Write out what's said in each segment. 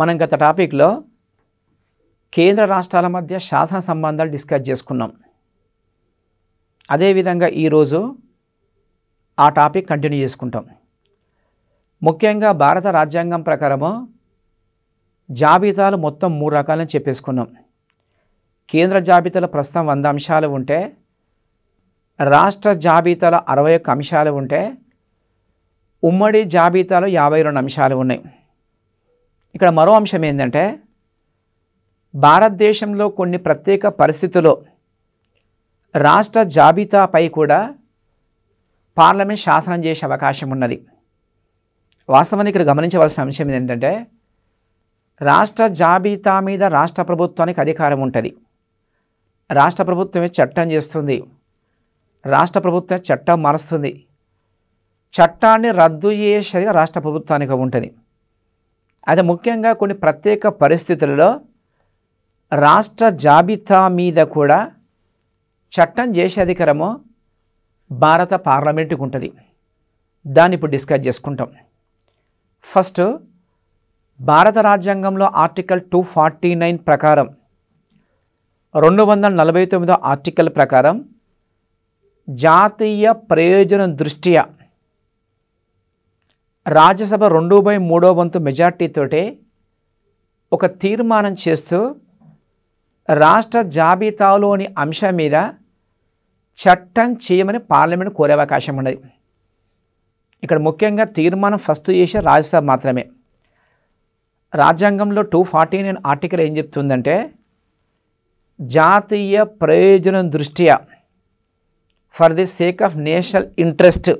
మనం గత టాపిక్లో కేంద్ర రాష్ట్రాల మధ్య శాసన సంబంధాలు డిస్కస్ చేసుకున్నాం అదేవిధంగా ఈరోజు ఆ టాపిక్ కంటిన్యూ చేసుకుంటాం ముఖ్యంగా భారత రాజ్యాంగం ప్రకారము జాబితాలు మొత్తం మూడు రకాలని చెప్పేసుకున్నాం కేంద్ర జాబితాలో ప్రస్తుతం వంద అంశాలు ఉంటే రాష్ట్ర జాబితాలో అరవై ఒక్క అంశాలు ఉంటే ఉమ్మడి జాబితాలో యాభై రెండు అంశాలు ఉన్నాయి ఇక్కడ మరో అంశం ఏంటంటే భారతదేశంలో కొన్ని ప్రత్యేక పరిస్థితుల్లో రాష్ట్ర జాబితాపై కూడా పార్లమెంట్ శాసనం చేసే అవకాశం ఉన్నది వాస్తవానికి ఇక్కడ గమనించవలసిన అంశం ఏంటంటే రాష్ట్ర జాబితా మీద రాష్ట్ర ప్రభుత్వానికి అధికారం ఉంటుంది రాష్ట్ర ప్రభుత్వమే చట్టం చేస్తుంది రాష్ట్ర ప్రభుత్వం చట్టం మారుస్తుంది చట్టాన్ని రద్దు చేసేది రాష్ట్ర ప్రభుత్వానికి ఉంటుంది అయితే ముఖ్యంగా కొన్ని ప్రత్యేక పరిస్థితులలో రాష్ట్ర జాబితా మీద కూడా చట్టం చేసే అధికారము భారత పార్లమెంటుకు ఉంటుంది దాన్ని ఇప్పుడు డిస్కస్ చేసుకుంటాం ఫస్ట్ భారత రాజ్యాంగంలో ఆర్టికల్ టూ ఫార్టీ నైన్ ప్రకారం రెండు వందల నలభై తొమ్మిదో ఆర్టికల్ ప్రకారం జాతీయ ప్రయోజనం దృష్ట్యా రాజ్యసభ రెండు బై మూడో వంతు మెజార్టీతోటే ఒక తీర్మానం చేస్తూ రాష్ట్ర జాబితాలోని అంశం మీద చట్టం చేయమని పార్లమెంట్ కోరే అవకాశం ఉన్నది ఇక్కడ ముఖ్యంగా తీర్మానం ఫస్ట్ చేసే రాజ్యసభ మాత్రమే రాజ్యాంగంలో టూ ఫార్టీ నైన్ ఆర్టికల్ ఏం చెప్తుందంటే జాతీయ ప్రయోజనం దృష్ట్యా for the sake of national interest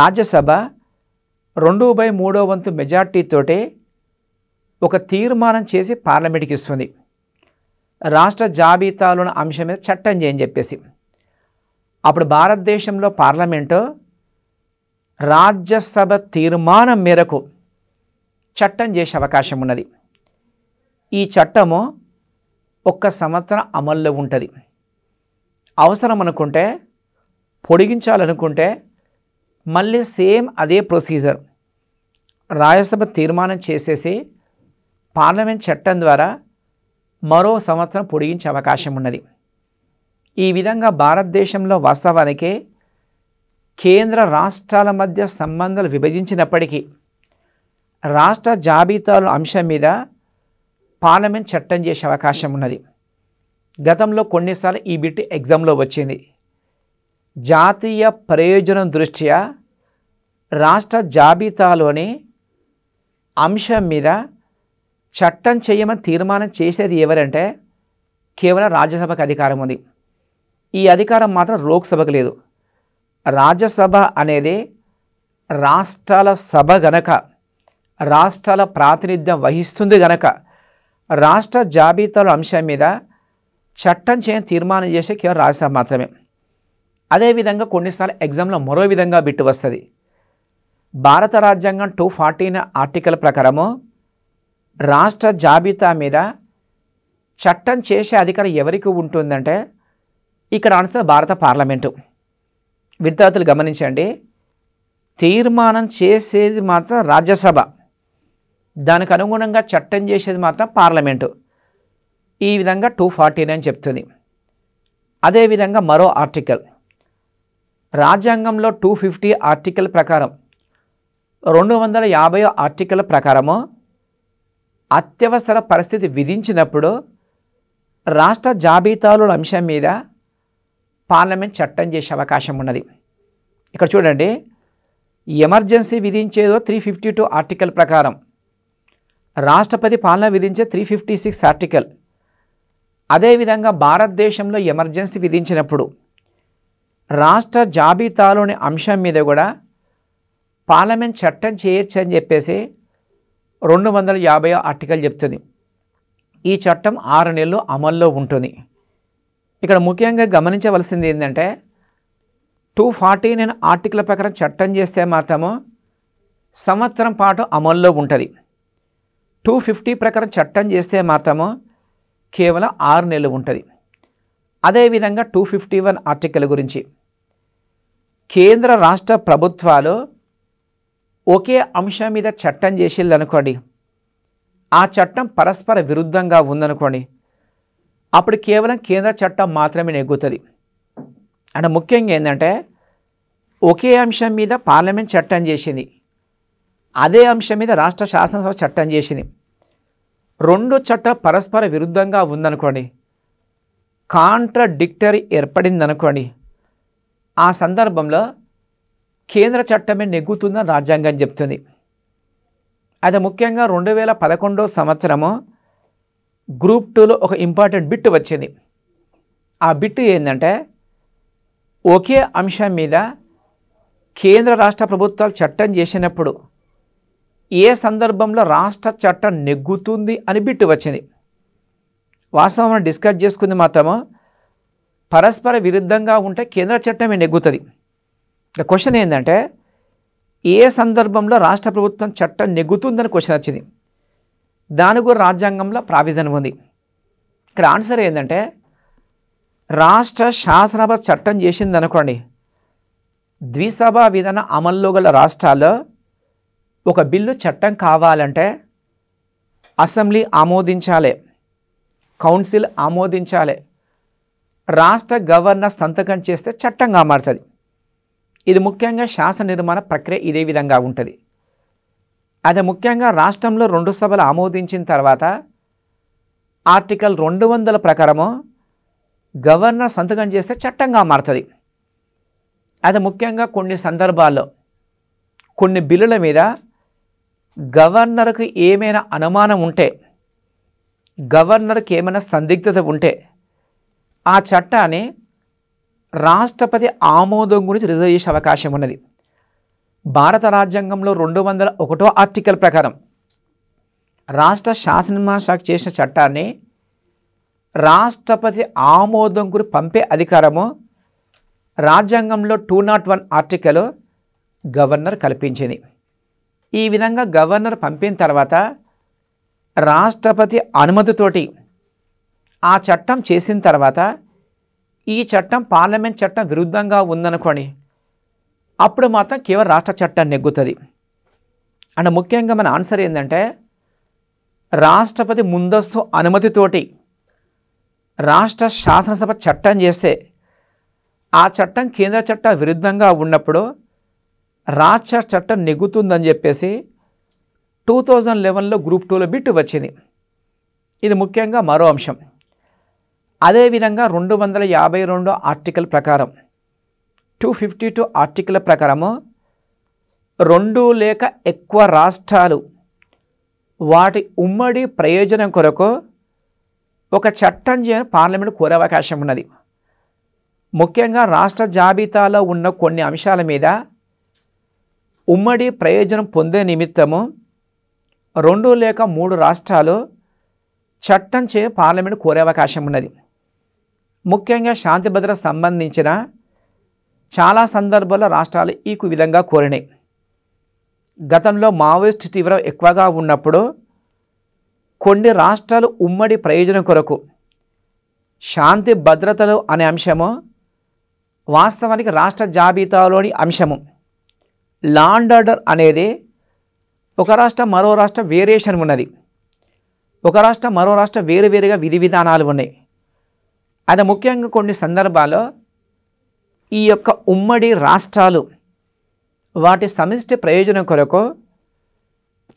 Rajya Sabha రెండు బై మూడో వంతు మెజార్టీతోటే ఒక తీర్మానం చేసి పార్లమెంట్కి ఇస్తుంది రాష్ట్ర జాబితాలోని అంశం మీద చట్టం చేయని చెప్పేసి అప్పుడు భారతదేశంలో పార్లమెంటు రాజ్యసభ తీర్మానం మేరకు చట్టం చేసే అవకాశం ఉన్నది ఈ చట్టము ఒక్క సంవత్సరం అమల్లో ఉంటుంది అవసరం అనుకుంటే పొడిగించాలనుకుంటే మళ్ళీ సేమ్ అదే ప్రొసీజర్ రాజ్యసభ తీర్మానం చేసేసి పార్లమెంట్ చట్టం ద్వారా మరో సంవత్సరం పొడిగించే అవకాశం ఉన్నది ఈ విధంగా భారతదేశంలో వాస్తవానికి కేంద్ర రాష్ట్రాల మధ్య సంబంధాలు విభజించినప్పటికీ రాష్ట్ర జాబితాల అంశం మీద పార్లమెంట్ చట్టం చేసే అవకాశం ఉన్నది గతంలో కొన్నిసార్లు ఈ బిట్ ఎగ్జామ్లో వచ్చింది జాతీయ ప్రయోజనం దృష్ట్యా రాష్ట్ర జాబితాలోని అంశం మీద చట్టం చేయమని తీర్మానం చేసేది ఎవరంటే కేవలం రాజ్యసభకు అధికారం ఉంది ఈ అధికారం మాత్రం లోక్సభకు లేదు రాజ్యసభ అనేది రాష్ట్రాల సభ గనక రాష్ట్రాల ప్రాతినిధ్యం వహిస్తుంది గనక రాష్ట్ర జాబితాల అంశం మీద చట్టం చేయని తీర్మానం చేసే కేవలం రాజ్యసభ మాత్రమే అదేవిధంగా కొన్నిసార్లు ఎగ్జామ్లో మరో విధంగా బిట్టు వస్తుంది భారత రాజ్యాంగం టూ ఫార్టీన్ ఆర్టికల్ ప్రకారము రాష్ట్ర జాబితా మీద చట్టం చేసే అధికారం ఎవరికి ఉంటుందంటే ఇక్కడ ఆన్సర్ భారత పార్లమెంటు విద్యార్థులు గమనించండి తీర్మానం చేసేది మాత్రం రాజ్యసభ దానికి అనుగుణంగా చట్టం చేసేది మాత్రం పార్లమెంటు ఈ విధంగా టూ ఫార్టీ నైన్ చెప్తుంది అదేవిధంగా మరో ఆర్టికల్ రాజ్యాంగంలో టూ ఫిఫ్టీ ఆర్టికల్ ప్రకారం రెండు వందల యాభై ఆర్టికల్ ప్రకారము అత్యవసర పరిస్థితి విధించినప్పుడు రాష్ట్ర జాబితాలు అంశం మీద పార్లమెంట్ చట్టం చేసే అవకాశం ఉన్నది ఇక్కడ చూడండి ఎమర్జెన్సీ విధించేదో త్రీ ఫిఫ్టీ టూ ఆర్టికల్ ప్రకారం రాష్ట్రపతి పాలన విధించే త్రీ ఫిఫ్టీ సిక్స్ ఆర్టికల్ అదేవిధంగా భారతదేశంలో ఎమర్జెన్సీ విధించినప్పుడు రాష్ట్ర జాబితాలోని అంశం మీద కూడా పార్లమెంట్ చట్టం చేయొచ్చు అని చెప్పేసి రెండు వందల యాభై ఆర్టికల్ చెప్తుంది ఈ చట్టం ఆరు నెలలు అమల్లో ఉంటుంది ఇక్కడ ముఖ్యంగా గమనించవలసింది ఏంటంటే టూ ఫార్టీ నైన్ ఆర్టికల్ ప్రకారం చట్టం చేస్తే మాత్రము సంవత్సరం పాటు అమల్లో ఉంటుంది టూ ఫిఫ్టీ ప్రకారం చట్టం చేస్తే మాత్రము కేవలం ఆరు నెలలు ఉంటుంది అదేవిధంగా టూ ఫిఫ్టీ వన్ ఆర్టికల్ గురించి కేంద్ర రాష్ట్ర ప్రభుత్వాలు ఒకే అంశం మీద చట్టం చేసిళ్ళు అనుకోండి ఆ చట్టం పరస్పర విరుద్ధంగా ఉందనుకోండి అప్పుడు కేవలం కేంద్ర చట్టం మాత్రమే నెగ్గుతుంది అండ్ ముఖ్యంగా ఏంటంటే ఒకే అంశం మీద పార్లమెంట్ చట్టం చేసింది అదే అంశం మీద రాష్ట్ర శాసనసభ చట్టం చేసింది రెండు చట్టం పరస్పర విరుద్ధంగా ఉందనుకోండి కాంట్రడిక్టరీ ఏర్పడింది అనుకోండి ఆ సందర్భంలో కేంద్ర చట్టమే నెగ్గుతుందని రాజ్యాంగం చెప్తుంది అది ముఖ్యంగా రెండు వేల పదకొండో సంవత్సరము గ్రూప్ టూలో ఒక ఇంపార్టెంట్ బిట్ వచ్చింది ఆ బిట్ ఏంటంటే ఒకే అంశం మీద కేంద్ర రాష్ట్ర ప్రభుత్వాలు చట్టం చేసినప్పుడు ఏ సందర్భంలో రాష్ట్ర చట్టం నెగ్గుతుంది అని బిట్టు వచ్చింది వాస్తవం డిస్కస్ చేసుకుంది మాత్రము పరస్పర విరుద్ధంగా ఉంటే కేంద్ర చట్టమే నెగ్గుతుంది క్వశ్చన్ ఏంటంటే ఏ సందర్భంలో రాష్ట్ర ప్రభుత్వం చట్టం నెగ్గుతుందని క్వశ్చన్ వచ్చింది దాని కూడా రాజ్యాంగంలో ప్రావిధనం ఉంది ఇక్కడ ఆన్సర్ ఏంటంటే రాష్ట్ర శాసనసభ చట్టం చేసింది అనుకోండి ద్విసభ విధాన అమల్లో గల రాష్ట్రాల్లో ఒక బిల్లు చట్టం కావాలంటే అసెంబ్లీ ఆమోదించాలి కౌన్సిల్ ఆమోదించాలి రాష్ట్ర గవర్నర్ సంతకం చేస్తే చట్టంగా మారుతుంది ఇది ముఖ్యంగా శాసన నిర్మాణ ప్రక్రియ ఇదే విధంగా ఉంటుంది అది ముఖ్యంగా రాష్ట్రంలో రెండు సభలు ఆమోదించిన తర్వాత ఆర్టికల్ రెండు వందల ప్రకారము గవర్నర్ సంతకం చేస్తే చట్టంగా మారుతుంది అది ముఖ్యంగా కొన్ని సందర్భాల్లో కొన్ని బిల్లుల మీద గవర్నర్కు ఏమైనా అనుమానం ఉంటే గవర్నర్కి ఏమైనా సందిగ్ధత ఉంటే ఆ చట్టాన్ని రాష్ట్రపతి ఆమోదం గురించి రిజర్వ్ చేసే అవకాశం ఉన్నది భారత రాజ్యాంగంలో రెండు వందల ఒకటో ఆర్టికల్ ప్రకారం రాష్ట్ర శాసనశాఖ చేసిన చట్టాన్ని రాష్ట్రపతి ఆమోదం గురి పంపే అధికారము రాజ్యాంగంలో two nought one article governor కల్పించింది ఈ విధంగా గవర్నర్ పంపిన తర్వాత రాష్ట్రపతి అనుమతితోటి ఆ చట్టం చేసిన తర్వాత ఈ చట్టం పార్లమెంట్ చట్టం విరుద్ధంగా ఉందనుకోని అప్పుడు మాత్రం కేవలం రాష్ట్ర చట్టం నెగ్గుతుంది అండ్ ముఖ్యంగా మన ఆన్సర్ ఏంటంటే రాష్ట్రపతి ముందస్తు అనుమతితోటి రాష్ట్ర శాసనసభ చట్టం చేస్తే ఆ చట్టం కేంద్ర చట్టం విరుద్ధంగా ఉన్నప్పుడు రాష్ట్ర చట్టం నెగ్గుతుందని చెప్పేసి టూ థౌజండ్ లెవెన్లో గ్రూప్ టూలో బిట్ వచ్చింది ఇది ముఖ్యంగా మరో అంశం అదేవిధంగా రెండు వందల యాభై రెండు ఆర్టికల్ ప్రకారం టూ ఫిఫ్టీ టూ ఆర్టికల్ ప్రకారము రెండు లేక ఎక్కువ రాష్ట్రాలు వాటి ఉమ్మడి ప్రయోజనం కొరకు ఒక చట్టం చేయని పార్లమెంట్ కోరే అవకాశం ఉన్నది ముఖ్యంగా రాష్ట్ర జాబితాలో ఉన్న కొన్ని అంశాల మీద ఉమ్మడి ప్రయోజనం పొందే నిమిత్తము రెండు లేక మూడు రాష్ట్రాలు చట్టం చే పార్లమెంట్ కోరే అవకాశం ఉన్నది ముఖ్యంగా శాంతి భద్రత సంబంధించిన చాలా సందర్భాల్లో రాష్ట్రాలు ఈ విధంగా కోరినాయి గతంలో మావోయిస్ట్ తీవ్రం ఎక్కువగా ఉన్నప్పుడు కొన్ని రాష్ట్రాలు ఉమ్మడి ప్రయోజనం కొరకు శాంతి భద్రతలు అనే అంశము వాస్తవానికి రాష్ట్ర జాబితాలోని అంశము లాండ్ ఆర్డర్ అనేది ఒక రాష్ట్రం మరో రాష్ట్ర వేరియేషన్ ఉన్నది ఒక రాష్ట్రం మరో రాష్ట్ర వేరు వేరుగా విధి విధానాలు ఉన్నాయి అది ముఖ్యంగా కొన్ని సందర్భాల్లో ఈ యొక్క ఉమ్మడి రాష్ట్రాలు వాటి సమిష్టి ప్రయోజనం కొరకు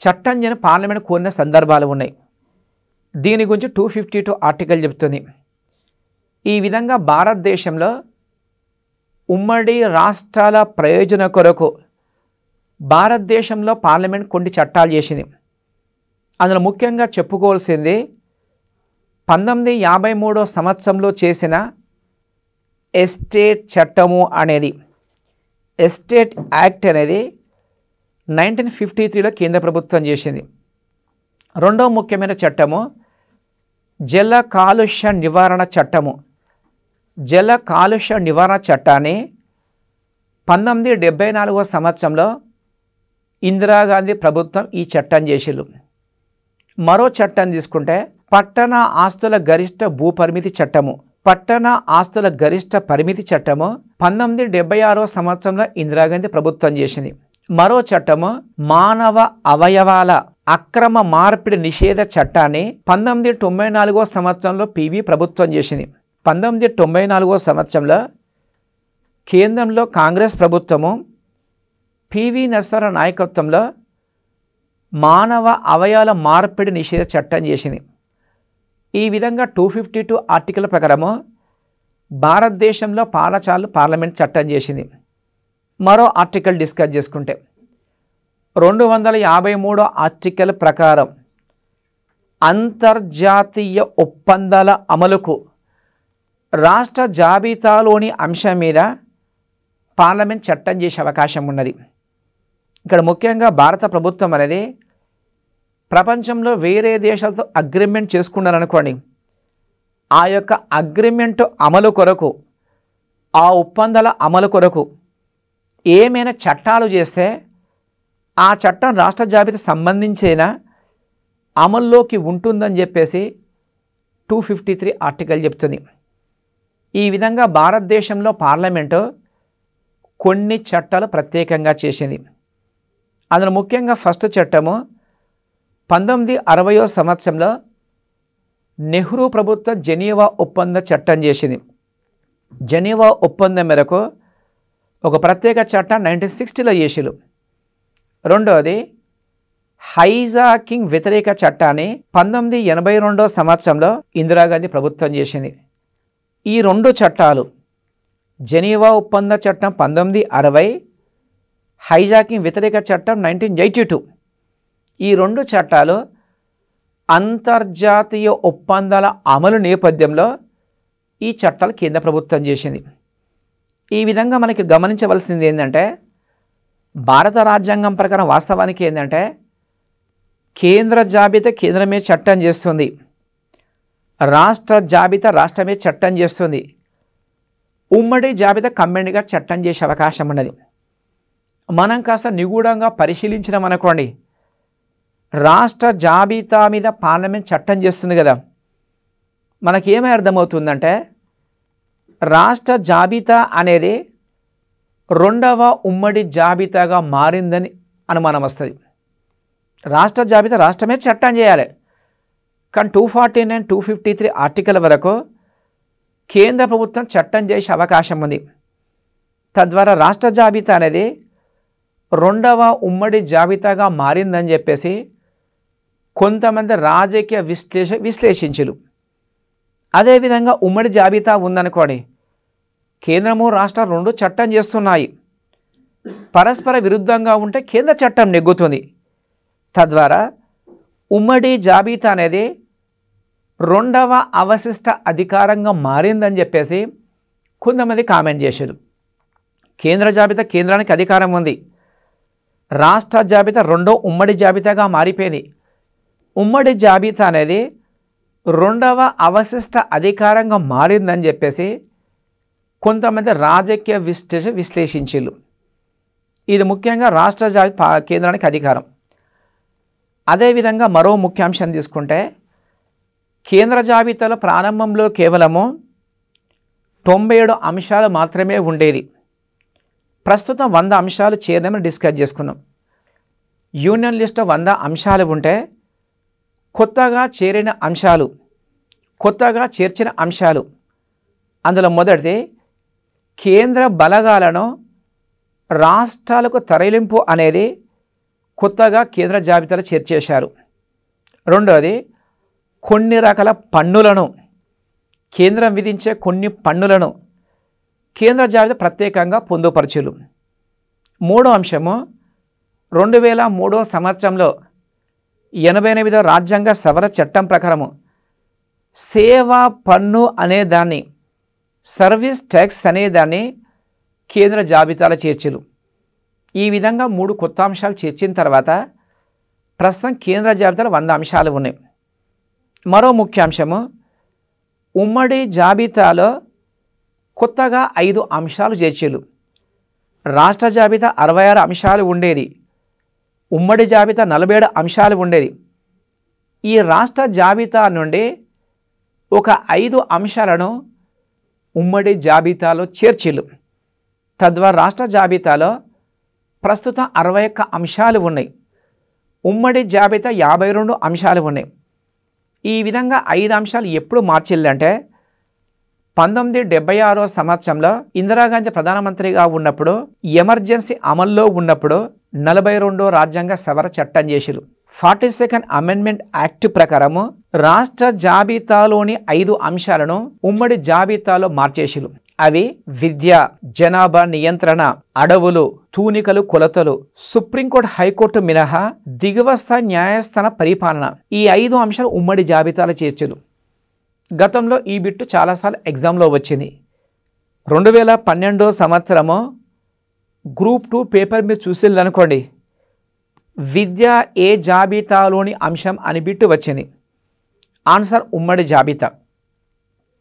చట్టంజన పార్లమెంట్ కోరిన సందర్భాలు ఉన్నాయి దీని గురించి టూ ఫిఫ్టీ టూ ఆర్టికల్ చెబుతుంది ఈ విధంగా భారతదేశంలో ఉమ్మడి రాష్ట్రాల ప్రయోజన కొరకు భారతదేశంలో పార్లమెంట్ కొన్ని చట్టాలు చేసింది అందులో ముఖ్యంగా చెప్పుకోవాల్సింది పంతొమ్మిది యాభై మూడో సంవత్సరంలో చేసిన ఎస్టేట్ చట్టము అనేది ఎస్టేట్ యాక్ట్ అనేది నైన్టీన్ ఫిఫ్టీ త్రీలో కేంద్ర ప్రభుత్వం చేసింది రెండో ముఖ్యమైన చట్టము జల కాలుష్య నివారణ చట్టము జల కాలుష్య నివారణ చట్టాన్ని పంతొమ్మిది డెబ్బై నాలుగో సంవత్సరంలో ఇందిరాగాంధీ ప్రభుత్వం ఈ చట్టం చేసిళ్ళు మరో చట్టం తీసుకుంటే పట్టణ ఆస్తుల గరిష్ట భూపరిమితి చట్టము పట్టణ ఆస్తుల గరిష్ట పరిమితి చట్టము పంతొమ్మిది డెబ్బై ఆరో సంవత్సరంలో ఇందిరాగాంధీ ప్రభుత్వం చేసింది మరో చట్టము మానవ అవయవాల అక్రమ మార్పిడి నిషేధ చట్టాన్ని పంతొమ్మిది తొంభై నాలుగో సంవత్సరంలో పివి ప్రభుత్వం చేసింది పంతొమ్మిది తొంభై నాలుగో సంవత్సరంలో కేంద్రంలో కాంగ్రెస్ ప్రభుత్వము పివి నరసరావు నాయకత్వంలో మానవ అవయాల మార్పిడి నిషేధ చట్టం చేసింది ఈ విధంగా టూ ఫిఫ్టీ టూ ఆర్టికల్ ప్రకారము భారతదేశంలో పాలచాలు పార్లమెంట్ చట్టం చేసింది మరో ఆర్టికల్ డిస్కస్ చేసుకుంటే రెండు వందల యాభై మూడో ఆర్టికల్ ప్రకారం అంతర్జాతీయ ఒప్పందాల అమలుకు రాష్ట్ర జాబితాలోని అంశం మీద పార్లమెంట్ చట్టం చేసే అవకాశం ఉన్నది ఇక్కడ ముఖ్యంగా భారత ప్రభుత్వం అనేది ప్రపంచంలో వేరే దేశాలతో అగ్రిమెంట్ చేసుకున్నారనుకోండి ఆ యొక్క అగ్రిమెంట్ అమలు కొరకు ఆ ఒప్పందాల అమలు కొరకు ఏమైనా చట్టాలు చేస్తే ఆ చట్టం రాష్ట్ర జాబితా సంబంధించిన అమల్లోకి ఉంటుందని చెప్పేసి టూ ఫిఫ్టీ త్రీ ఆర్టికల్ చెప్తుంది ఈ విధంగా భారతదేశంలో పార్లమెంటు కొన్ని చట్టాలు ప్రత్యేకంగా చేసింది అందులో ముఖ్యంగా ఫస్ట్ చట్టము పంతొమ్మిది అరవయో సంవత్సరంలో నెహ్రూ ప్రభుత్వ జెనీవా ఒప్పంద చట్టం చేసింది జెనీవా ఒప్పందం మేరకు ఒక ప్రత్యేక చట్టం నైన్టీన్ సిక్స్టీలో చేసిరు రెండవది హైజాకింగ్ వ్యతిరేక చట్టాన్ని పంతొమ్మిది ఎనభై రెండో సంవత్సరంలో ఇందిరాగాంధీ ప్రభుత్వం చేసింది ఈ రెండు చట్టాలు జెనీవా ఒప్పంద చట్టం పంతొమ్మిది అరవై హైజాకింగ్ వ్యతిరేక చట్టం నైన్టీన్ ఎయిటీ టూ ఈ రెండు చట్టాలు అంతర్జాతీయ ఒప్పందాల అమలు నేపథ్యంలో ఈ చట్టాలు కేంద్ర ప్రభుత్వం చేసింది ఈ విధంగా మనకి గమనించవలసింది ఏంటంటే భారత రాజ్యాంగం ప్రకారం వాస్తవానికి ఏంటంటే కేంద్ర జాబితా కేంద్రమే చట్టం చేస్తుంది రాష్ట్ర జాబితా రాష్ట్రమే చట్టం చేస్తుంది ఉమ్మడి జాబితా కమ్మెండ్గా చట్టం చేసే అవకాశం ఉన్నది మనం కాస్త నిగూఢంగా అనుకోండి రాష్ట్ర జాబితా మీద పార్లమెంట్ చట్టం చేస్తుంది కదా మనకేమీ అర్థమవుతుందంటే రాష్ట్ర జాబితా అనేది రెండవ ఉమ్మడి జాబితాగా మారిందని అనుమానం వస్తుంది రాష్ట్ర జాబితా రాష్ట్రమే చట్టం చేయాలి కానీ two forty nine two fifty three article వరకు కేంద్ర ప్రభుత్వం చట్టం చేసే అవకాశం ఉంది తద్వారా రాష్ట్ర జాబితా అనేది రెండవ ఉమ్మడి జాబితాగా మారిందని చెప్పేసి కొంతమంది రాజకీయ విశ్లేష విశ్లేషించులు అదేవిధంగా ఉమ్మడి జాబితా ఉందనుకోండి కేంద్రము రాష్ట్ర రెండు చట్టం చేస్తున్నాయి పరస్పర విరుద్ధంగా ఉంటే కేంద్ర చట్టం నెగ్గుతుంది తద్వారా ఉమ్మడి జాబితా అనేది రెండవ అవశిష్ట అధికారంగా మారిందని చెప్పేసి కొంతమంది కామెంట్ చేశారు కేంద్ర జాబితా కేంద్రానికి అధికారం ఉంది రాష్ట్ర జాబితా రెండో ఉమ్మడి జాబితాగా మారిపోయింది ఉమ్మడి జాబితా అనేది రెండవ అవశిష్ట అధికారంగా మారిందని చెప్పేసి కొంతమంది రాజకీయ విశ్లేష విశ్లేషించు ఇది ముఖ్యంగా రాష్ట్ర జాబితా కేంద్రానికి అధికారం అదేవిధంగా మరో ముఖ్యాంశం తీసుకుంటే కేంద్ర జాబితాలో ప్రారంభంలో కేవలము తొంభై ఏడు అంశాలు మాత్రమే ఉండేది ప్రస్తుతం వంద అంశాలు చేరినామని డిస్కస్ చేసుకున్నాం యూనియన్ లిస్ట్లో వంద అంశాలు ఉంటే కొత్తగా చేరిన అంశాలు కొత్తగా చేర్చిన అంశాలు అందులో మొదటిది కేంద్ర బలగాలను రాష్ట్రాలకు తరలింపు అనేది కొత్తగా కేంద్ర జాబితాలో చేర్చేశారు రెండవది కొన్ని రకాల పన్నులను కేంద్రం విధించే కొన్ని పన్నులను కేంద్ర జాబితా ప్రత్యేకంగా పొందుపరచులు మూడో అంశము రెండు వేల మూడో సంవత్సరంలో ఎనభై ఎనిమిదో రాజ్యాంగ సవర చట్టం ప్రకారము సేవా పన్ను అనేదాన్ని సర్వీస్ ట్యాక్స్ అనేదాన్ని కేంద్ర జాబితాల చేర్చలు ఈ విధంగా మూడు కొత్త అంశాలు చేర్చిన తర్వాత ప్రస్తుతం కేంద్ర జాబితాలో వంద అంశాలు ఉన్నాయి మరో ముఖ్యాంశము ఉమ్మడి జాబితాలో కొత్తగా ఐదు అంశాలు చేర్చారు రాష్ట్ర జాబితా అరవై ఆరు అంశాలు ఉండేది ఉమ్మడి జాబితా నలభై ఏడు అంశాలు ఉండేది ఈ రాష్ట్ర జాబితా నుండి ఒక ఐదు అంశాలను ఉమ్మడి జాబితాలో చేర్చిలు తద్వారా రాష్ట్ర జాబితాలో ప్రస్తుతం అరవై ఒక్క అంశాలు ఉన్నాయి ఉమ్మడి జాబితా యాభై రెండు అంశాలు ఉన్నాయి ఈ విధంగా ఐదు అంశాలు ఎప్పుడు మార్చిల్లంటే పంతొమ్మిది డెబ్బై ఆరో సంవత్సరంలో ఇందిరాగాంధీ ప్రధానమంత్రిగా ఉన్నప్పుడు ఎమర్జెన్సీ అమల్లో ఉన్నప్పుడు నలభై రెండో రాజ్యాంగ సవర చట్టం చేసిరు ఫార్టీ సెకండ్ అమెండ్మెంట్ యాక్ట్ ప్రకారము రాష్ట్ర జాబితాలోని ఐదు అంశాలను ఉమ్మడి జాబితాలో మార్చేసిరు అవి విద్య జనాభా నియంత్రణ అడవులు తూనికలు కొలతలు సుప్రీంకోర్టు హైకోర్టు మినహా దిగువస్థ న్యాయస్థాన పరిపాలన ఈ ఐదు అంశాలు ఉమ్మడి జాబితాలు చేర్చులు గతంలో ఈ బిట్టు చాలాసార్లు ఎగ్జామ్లో వచ్చింది రెండు వేల పన్నెండో సంవత్సరము గ్రూప్ టూ పేపర్ మీరు చూసిల్లనుకోండి విద్య ఏ జాబితాలోని అంశం అని బిట్టు వచ్చింది ఆన్సర్ ఉమ్మడి జాబితా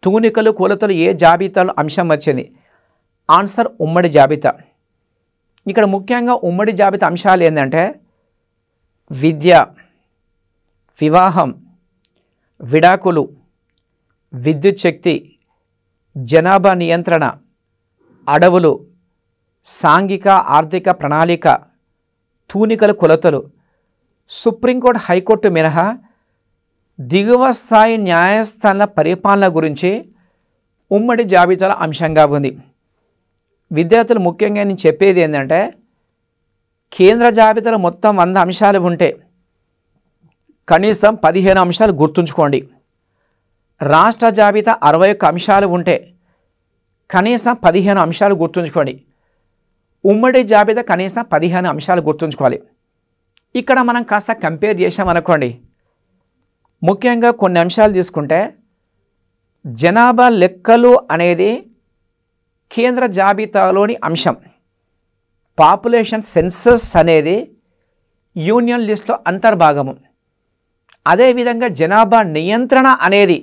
తూనికలు కూలతలు ఏ జాబితాలో అంశం వచ్చింది ఆన్సర్ ఉమ్మడి జాబితా ఇక్కడ ముఖ్యంగా ఉమ్మడి జాబితా అంశాలు ఏంటంటే విద్య వివాహం విడాకులు విద్యుత్ శక్తి జనాభా నియంత్రణ అడవులు సాంఘిక ఆర్థిక ప్రణాళిక తూనికల కొలతలు సుప్రీంకోర్టు హైకోర్టు మినహా దిగువ స్థాయి న్యాయస్థానాల పరిపాలన గురించి ఉమ్మడి జాబితాల అంశంగా ఉంది విద్యార్థులు ముఖ్యంగా నేను చెప్పేది ఏంటంటే కేంద్ర జాబితాలో మొత్తం వంద అంశాలు ఉంటే కనీసం పదిహేను అంశాలు గుర్తుంచుకోండి రాష్ట్ర జాబితా అరవై ఒక్క అంశాలు ఉంటే కనీసం పదిహేను అంశాలు గుర్తుంచుకోండి ఉమ్మడి జాబితా కనీసం పదిహేను అంశాలు గుర్తుంచుకోవాలి ఇక్కడ మనం కాస్త కంపేర్ చేసామనుకోండి ముఖ్యంగా కొన్ని అంశాలు తీసుకుంటే జనాభా లెక్కలు అనేది కేంద్ర జాబితాలోని అంశం పాపులేషన్ సెన్సస్ అనేది యూనియన్ లిస్ట్లో అంతర్భాగము అదేవిధంగా జనాభా నియంత్రణ అనేది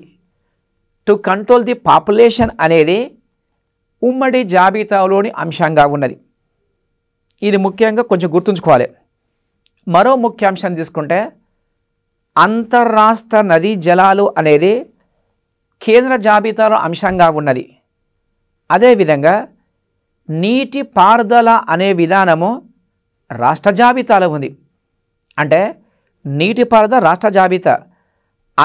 టు కంట్రోల్ ది పాపులేషన్ అనేది ఉమ్మడి జాబితాలోని అంశంగా ఉన్నది ఇది ముఖ్యంగా కొంచెం గుర్తుంచుకోవాలి మరో ముఖ్య అంశం తీసుకుంటే అంతర్రాష్ట్ర నదీ జలాలు అనేది కేంద్ర జాబితాలో అంశంగా ఉన్నది అదేవిధంగా నీటి పారుదల అనే విధానము రాష్ట్ర జాబితాలో ఉంది అంటే నీటిపారుదల రాష్ట్ర జాబితా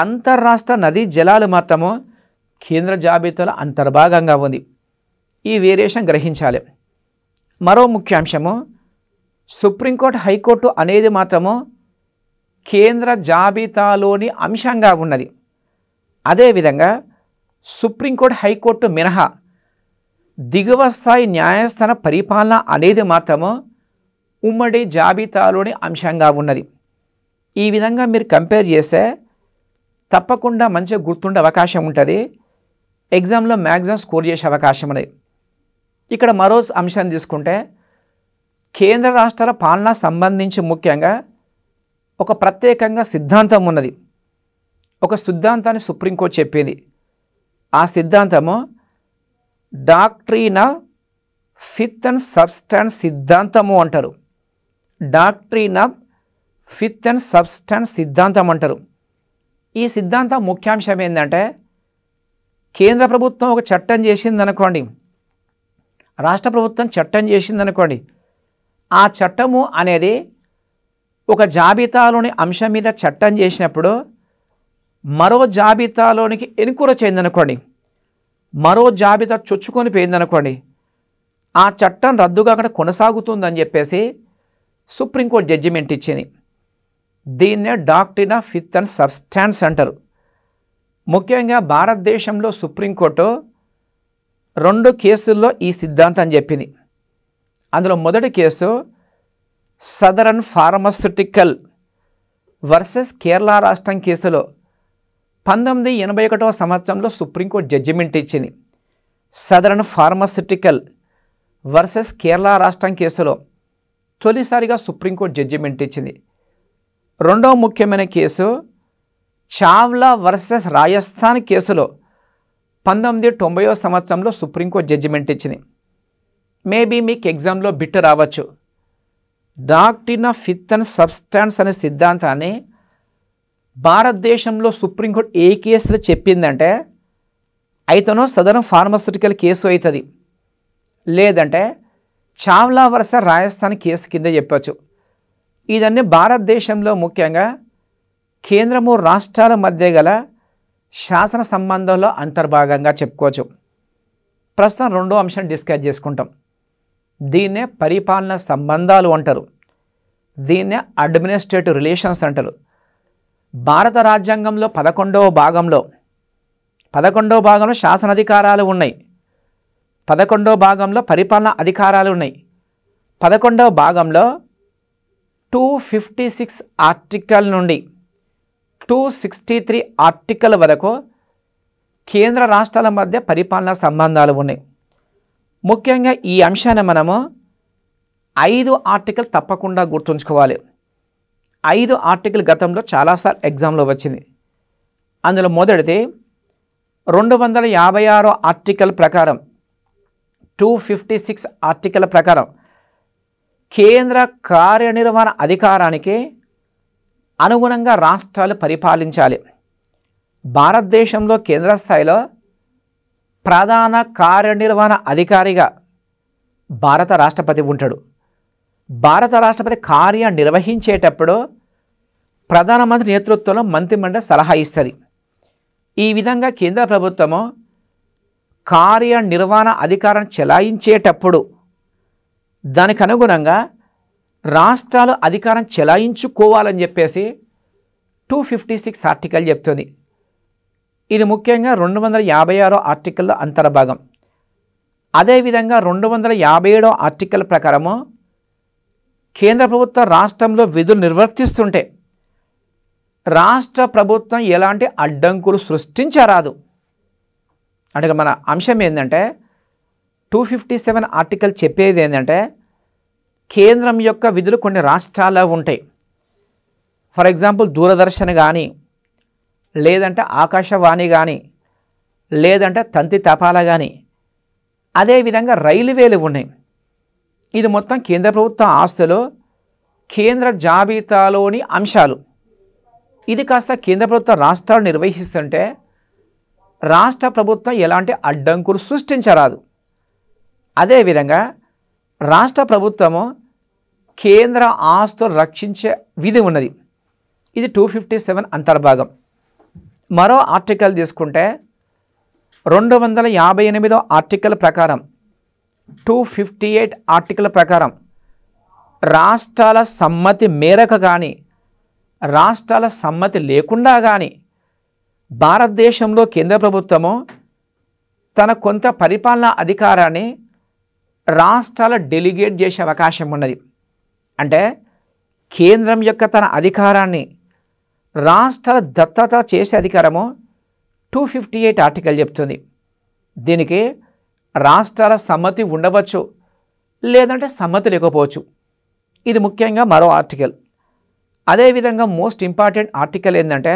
అంతర్రాష్ట్ర నదీ జలాలు మాత్రము కేంద్ర జాబితాలో అంతర్భాగంగా ఉంది ఈ వేరియేషన్ గ్రహించాలి మరో ముఖ్యాంశము సుప్రీంకోర్టు హైకోర్టు అనేది మాత్రము కేంద్ర జాబితాలోని అంశంగా ఉన్నది అదేవిధంగా సుప్రీంకోర్టు హైకోర్టు మినహా దిగువ స్థాయి న్యాయస్థాన పరిపాలన అనేది మాత్రము ఉమ్మడి జాబితాలోని అంశంగా ఉన్నది ఈ విధంగా మీరు కంపేర్ చేస్తే తప్పకుండా మంచిగా గుర్తుండే అవకాశం ఉంటుంది ఎగ్జామ్లో మ్యాక్సిమం స్కోర్ చేసే అవకాశం ఉంది ఇక్కడ మరో అంశాన్ని తీసుకుంటే కేంద్ర రాష్ట్రాల పాలన సంబంధించి ముఖ్యంగా ఒక ప్రత్యేకంగా సిద్ధాంతం ఉన్నది ఒక సిద్ధాంతాన్ని సుప్రీంకోర్టు చెప్పేది ఆ సిద్ధాంతము డాక్టరీన ఫిత్ అండ్ సబ్స్టాన్స్ సిద్ధాంతము అంటారు డాక్టరీన ఫిత్ అండ్ సబ్స్టాన్స్ సిద్ధాంతం అంటారు ఈ సిద్ధాంతం ముఖ్యాంశం ఏంటంటే కేంద్ర ప్రభుత్వం ఒక చట్టం చేసిందనుకోండి రాష్ట్ర ప్రభుత్వం చట్టం చేసిందనుకోండి ఆ చట్టము అనేది ఒక జాబితాలోని అంశం మీద చట్టం చేసినప్పుడు మరో జాబితాలోనికి ఎనుకూర చేయిందనుకోండి మరో జాబితా చొచ్చుకొని పోయిందనుకోండి ఆ చట్టం రద్దుగా అక్కడ కొనసాగుతుందని చెప్పేసి సుప్రీంకోర్టు జడ్జిమెంట్ ఇచ్చింది దీన్నే doctrine of pith and substance అంటారు ముఖ్యంగా భారతదేశంలో సుప్రీంకోర్టు రెండు కేసుల్లో ఈ సిద్ధాంతం చెప్పింది అందులో మొదటి case southern pharmaceutical versus Kerala రాష్ట్రం కేసులో పంతొమ్మిది ఎనభై ఒకటవ సంవత్సరంలో సుప్రీంకోర్టు జడ్జిమెంట్ ఇచ్చింది సదరన్ ఫార్మస్యూటికల్ వర్సెస్ కేరళ రాష్ట్రం కేసులో తొలిసారిగా సుప్రీంకోర్టు జడ్జిమెంట్ ఇచ్చింది రెండవ ముఖ్యమైన కేసు చావ్లా వర్సెస్ రాజస్థాన్ కేసులో పంతొమ్మిది తొంభైవ సంవత్సరంలో సుప్రీంకోర్టు జడ్జిమెంట్ ఇచ్చింది మేబీ మీకు ఎగ్జామ్లో బిట్ రావచ్చు doctrine of pith and substance అనే సిద్ధాంతాన్ని భారతదేశంలో సుప్రీంకోర్టు ఏ కేసులో చెప్పిందంటే అయితేనో సదరం ఫార్మస్యూటికల్ కేసు అవుతుంది లేదంటే చావ్లా వరస రాజస్థాన్ కేసు కింద చెప్పచ్చు ఇదన్నీ భారతదేశంలో ముఖ్యంగా కేంద్రము రాష్ట్రాల మధ్య గల శాసన సంబంధంలో అంతర్భాగంగా చెప్పుకోవచ్చు ప్రస్తుతం రెండో అంశం డిస్కస్ చేసుకుంటాం దీన్నే పరిపాలన సంబంధాలు అంటారు దీన్నే అడ్మినిస్ట్రేటివ్ రిలేషన్స్ అంటారు భారత రాజ్యాంగంలో పదకొండవ భాగంలో పదకొండవ భాగంలో శాసన అధికారాలు ఉన్నాయి పదకొండవ భాగంలో పరిపాలన అధికారాలు ఉన్నాయి పదకొండవ భాగంలో టూ ఫిఫ్టీ సిక్స్ ఆర్టికల్ నుండి టూ సిక్స్టీ త్రీ ఆర్టికల్ వరకు కేంద్ర రాష్ట్రాల మధ్య పరిపాలనా సంబంధాలు ఉన్నాయి ముఖ్యంగా ఈ అంశాన్ని మనము ఐదు ఆర్టికల్ తప్పకుండా గుర్తుంచుకోవాలి ఐదు ఆర్టికల్ గతంలో చాలాసార్లు ఎగ్జామ్లో వచ్చింది అందులో మొదటిది రెండు వందల యాభై ఆరో ఆర్టికల్ ప్రకారం టూ ఫిఫ్టీ సిక్స్ ఆర్టికల్ ప్రకారం కేంద్ర కార్యనిర్వహణ అధికారానికి అనుగుణంగా రాష్ట్రాలు పరిపాలించాలి భారతదేశంలో కేంద్ర స్థాయిలో ప్రధాన కార్యనిర్వహణ అధికారిగా భారత రాష్ట్రపతి ఉంటాడు భారత రాష్ట్రపతి కార్య నిర్వహించేటప్పుడు ప్రధానమంత్రి నేతృత్వంలో మంత్రిమండలి సలహా ఇస్తుంది ఈ విధంగా కేంద్ర ప్రభుత్వము కార్యనిర్వహణ అధికారాన్ని చెలాయించేటప్పుడు దానికి అనుగుణంగా రాష్ట్రాలు అధికారం చెలాయించుకోవాలని చెప్పేసి టూ ఫిఫ్టీ సిక్స్ ఆర్టికల్ చెప్తుంది ఇది ముఖ్యంగా రెండు వందల యాభై ఆరో ఆర్టికల్లో అంతర్భాగం అదేవిధంగా రెండు వందల యాభై ఏడో ఆర్టికల్ ప్రకారము కేంద్ర ప్రభుత్వం రాష్ట్రంలో విధులు నిర్వర్తిస్తుంటే రాష్ట్ర ప్రభుత్వం ఎలాంటి అడ్డంకులు సృష్టించరాదు అంటే మన అంశం ఏంటంటే టూ ఫిఫ్టీ సెవెన్ ఆర్టికల్ చెప్పేది ఏంటంటే కేంద్రం యొక్క విధులు కొన్ని రాష్ట్రాల్లో ఉంటాయి ఫర్ ఎగ్జాంపుల్ దూరదర్శన్ కానీ లేదంటే ఆకాశవాణి కానీ లేదంటే తంతి తపాల కానీ అదేవిధంగా రైల్వేలు ఉన్నాయి ఇది మొత్తం కేంద్ర ప్రభుత్వ ఆస్తులు కేంద్ర జాబితాలోని అంశాలు ఇది కాస్త కేంద్ర ప్రభుత్వ రాష్ట్రాలు నిర్వహిస్తుంటే రాష్ట్ర ప్రభుత్వం ఎలాంటి అడ్డంకులు సృష్టించరాదు అదేవిధంగా రాష్ట్ర ప్రభుత్వము కేంద్ర ఆస్తులు రక్షించే విధి ఉన్నది ఇది టూ ఫిఫ్టీ సెవెన్ అంతర్భాగం మరో ఆర్టికల్ తీసుకుంటే రెండు వందల యాభై ఎనిమిదో ఆర్టికల్ ప్రకారం టూ ఫిఫ్టీ ఎయిట్ ఆర్టికల్ ప్రకారం రాష్ట్రాల సమ్మతి మేరకు కానీ రాష్ట్రాల సమ్మతి లేకుండా కానీ భారతదేశంలో కేంద్ర ప్రభుత్వము తన కొంత పరిపాలనా అధికారాన్ని రాష్ట్రాల డెలిగేట్ చేసే అవకాశం ఉన్నది అంటే కేంద్రం యొక్క తన అధికారాన్ని రాష్ట్ర దత్తత చేసే అధికారము టూ ఫిఫ్టీ ఎయిట్ ఆర్టికల్ చెప్తుంది దీనికి రాష్ట్రాల సమ్మతి ఉండవచ్చు లేదంటే సమ్మతి లేకపోవచ్చు ఇది ముఖ్యంగా మరో ఆర్టికల్ అదేవిధంగా మోస్ట్ ఇంపార్టెంట్ ఆర్టికల్ ఏంటంటే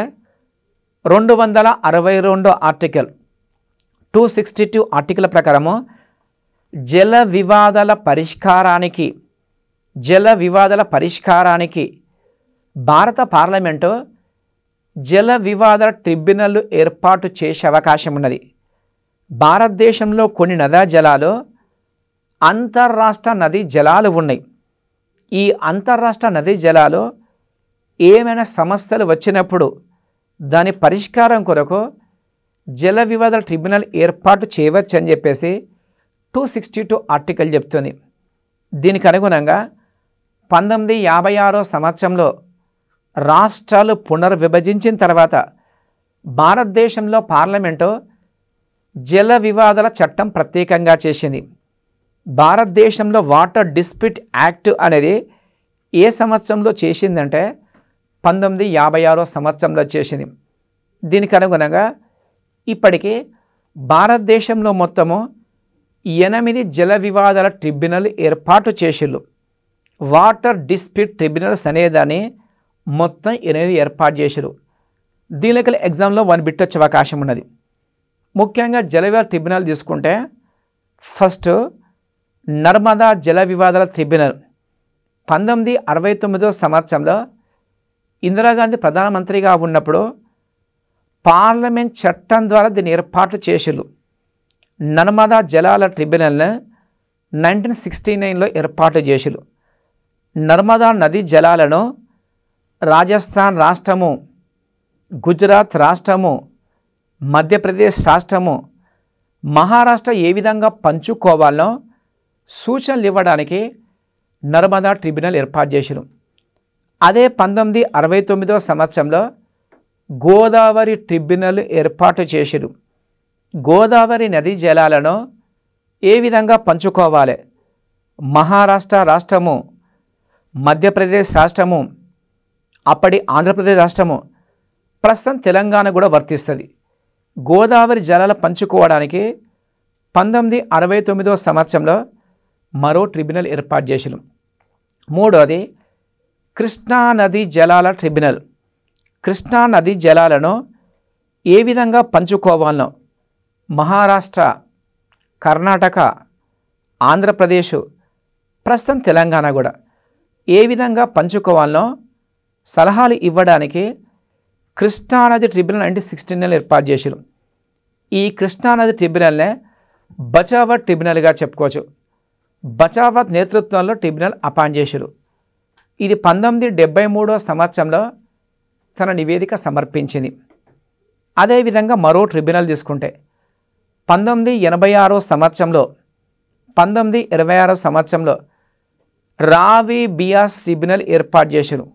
రెండు వందల అరవై రెండో article two sixty two article ప్రకారము జల వివాదాల పరిష్కారానికి జల వివాదల పరిష్కారానికి భారత పార్లమెంటు జల వివాద ట్రిబ్యునల్ ఏర్పాటు చేసే అవకాశం ఉన్నది భారతదేశంలో కొన్ని నదా జలాలు అంతర్రాష్ట్ర నదీ జలాలు ఉన్నాయి ఈ అంతర్రాష్ట్ర నదీ జలాలు ఏమైనా సమస్యలు వచ్చినప్పుడు దాని పరిష్కారం కొరకు జల వివాద ట్రిబ్యునల్ ఏర్పాటు చేయవచ్చని చెప్పేసి టూ సిక్స్టీ టూ ఆర్టికల్ చెప్తుంది దీనికి అనుగుణంగా పంతొమ్మిది యాభై ఆరో సంవత్సరంలో రాష్ట్రాలు పునర్విభజించిన తర్వాత భారతదేశంలో పార్లమెంటు జల వివాదాల చట్టం ప్రత్యేకంగా చేసింది భారతదేశంలో వాటర్ డిస్ప్యూట్ యాక్ట్ అనేది ఏ సంవత్సరంలో చేసిందంటే పంతొమ్మిది యాభై ఆరో సంవత్సరంలో చేసింది దీనికి అనుగుణంగా ఇప్పటికీ భారతదేశంలో మొత్తము ఎనిమిది జల వివాదాల ట్రిబ్యునల్ ఏర్పాటు చేసిళ్ళు వాటర్ డిస్ప్యూట్ ట్రిబ్యునల్స్ అనేదాన్ని మొత్తం ఎనిమిది ఏర్పాటు చేశారు దీనికి ఎగ్జామ్లో వన్ బిట్ వచ్చే అవకాశం ఉన్నది ముఖ్యంగా జలవివా ట్రిబ్యునల్ తీసుకుంటే ఫస్ట్ నర్మదా జల వివాదాల ట్రిబ్యునల్ పంతొమ్మిది అరవై తొమ్మిదో సంవత్సరంలో ఇందిరాగాంధీ ప్రధానమంత్రిగా ఉన్నప్పుడు పార్లమెంట్ చట్టం ద్వారా దీన్ని ఏర్పాటు చేసారు నర్మదా జలాల ట్రిబ్యునల్ను నైన్టీన్ సిక్స్టీ నైన్లో ఏర్పాటు చేసారు నర్మదా నది జలాలను రాజస్థాన్ రాష్ట్రము గుజరాత్ రాష్ట్రము మధ్యప్రదేశ్ రాష్ట్రము మహారాష్ట్ర ఏ విధంగా పంచుకోవాలో సూచనలు ఇవ్వడానికి నర్మదా ట్రిబ్యునల్ ఏర్పాటు చేశారు అదే పంతొమ్మిది అరవై తొమ్మిదవ సంవత్సరంలో గోదావరి ట్రిబ్యునల్ ఏర్పాటు చేశారు గోదావరి నదీ జలాలను ఏ విధంగా పంచుకోవాలి మహారాష్ట్ర రాష్ట్రము మధ్యప్రదేశ్ రాష్ట్రము అప్పటి ఆంధ్రప్రదేశ్ రాష్ట్రము ప్రస్తుతం తెలంగాణ కూడా వర్తిస్తుంది గోదావరి జలాలు పంచుకోవడానికి పంతొమ్మిది అరవై తొమ్మిదవ సంవత్సరంలో మరో ట్రిబ్యునల్ ఏర్పాటు చేసినాం మూడోది కృష్ణానది జలాల ట్రిబ్యునల్ కృష్ణానది జలాలను ఏ విధంగా పంచుకోవాలనో మహారాష్ట్ర కర్ణాటక ఆంధ్రప్రదేశ్ ప్రస్తుతం తెలంగాణ కూడా ఏ విధంగా పంచుకోవాలో సలహాలు ఇవ్వడానికి కృష్ణానది ట్రిబ్యునల్ అంటే సిక్స్టీన్ ఏర్పాటు చేశారు ఈ కృష్ణానది ట్రిబ్యునల్నే బచావత్ ట్రిబ్యునల్గా చెప్పుకోవచ్చు బచావత్ నేతృత్వంలో ట్రిబ్యునల్ అపాయింట్ చేశారు ఇది పంతొమ్మిది డెబ్బై మూడో సంవత్సరంలో తన నివేదిక సమర్పించింది అదేవిధంగా మరో ట్రిబ్యునల్ తీసుకుంటే పంతొమ్మిది ఎనభై ఆరో సంవత్సరంలో పంతొమ్మిది ఇరవై ఆరో సంవత్సరంలో రావి బియాస్ ట్రిబ్యునల్ ఏర్పాటు చేశారు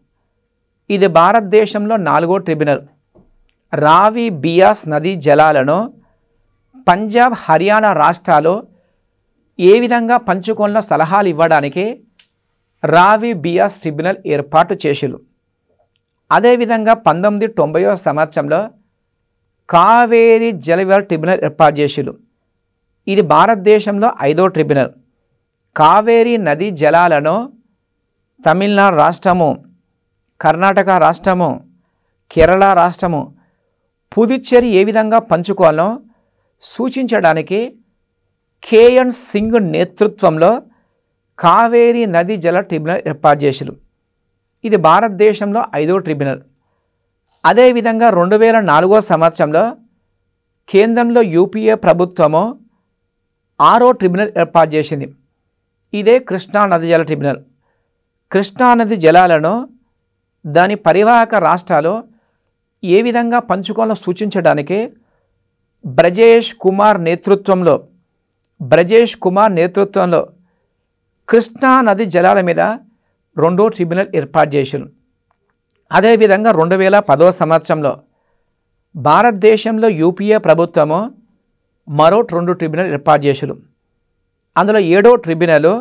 ఇది భారతదేశంలో నాలుగో ట్రిబ్యునల్ రావి బియాస్ నదీ జలాలను పంజాబ్ హర్యానా రాష్ట్రాలు ఏ విధంగా పంచుకోవాలన్న సలహాలు ఇవ్వడానికి రావి బియాస్ ట్రిబ్యునల్ ఏర్పాటు చేసిరు అదేవిధంగా పంతొమ్మిది తొంభైవ సంవత్సరంలో కావేరీ జలవిహార్ ట్రిబ్యునల్ ఏర్పాటు చేసిరు ఇది భారతదేశంలో ఐదో ట్రిబ్యునల్ కావేరీ నది జలాలను తమిళనాడు రాష్ట్రము కర్ణాటక రాష్ట్రము కేరళ రాష్ట్రము పుదుచ్చేరి ఏ విధంగా పంచుకోవాలో సూచించడానికి కేఎన్ సింగ్ నేతృత్వంలో కావేరీ నది జల ట్రిబ్యునల్ ఏర్పాటు చేసారు ఇది భారతదేశంలో ఐదో ట్రిబ్యునల్ అదేవిధంగా రెండు వేల నాలుగో సంవత్సరంలో కేంద్రంలో యూపీఏ ప్రభుత్వము ఆరో ట్రిబ్యునల్ ఏర్పాటు చేసింది ఇదే కృష్ణా నది జల ట్రిబ్యునల్ కృష్ణానది జలాలను దాని పరివాహక రాష్ట్రాలు ఏ విధంగా పంచుకోవాలో సూచించడానికి బ్రజేష్ కుమార్ నేతృత్వంలో బ్రజేష్ కుమార్ నేతృత్వంలో కృష్ణా నది జలాల మీద రెండో ట్రిబ్యునల్ ఏర్పాటు చేశారు అదేవిధంగా రెండు వేల పదవ సంవత్సరంలో భారతదేశంలో యూపీఏ ప్రభుత్వము మరో రెండు ట్రిబ్యునల్ ఏర్పాటు చేశారు అందులో ఏడో ట్రిబ్యునల్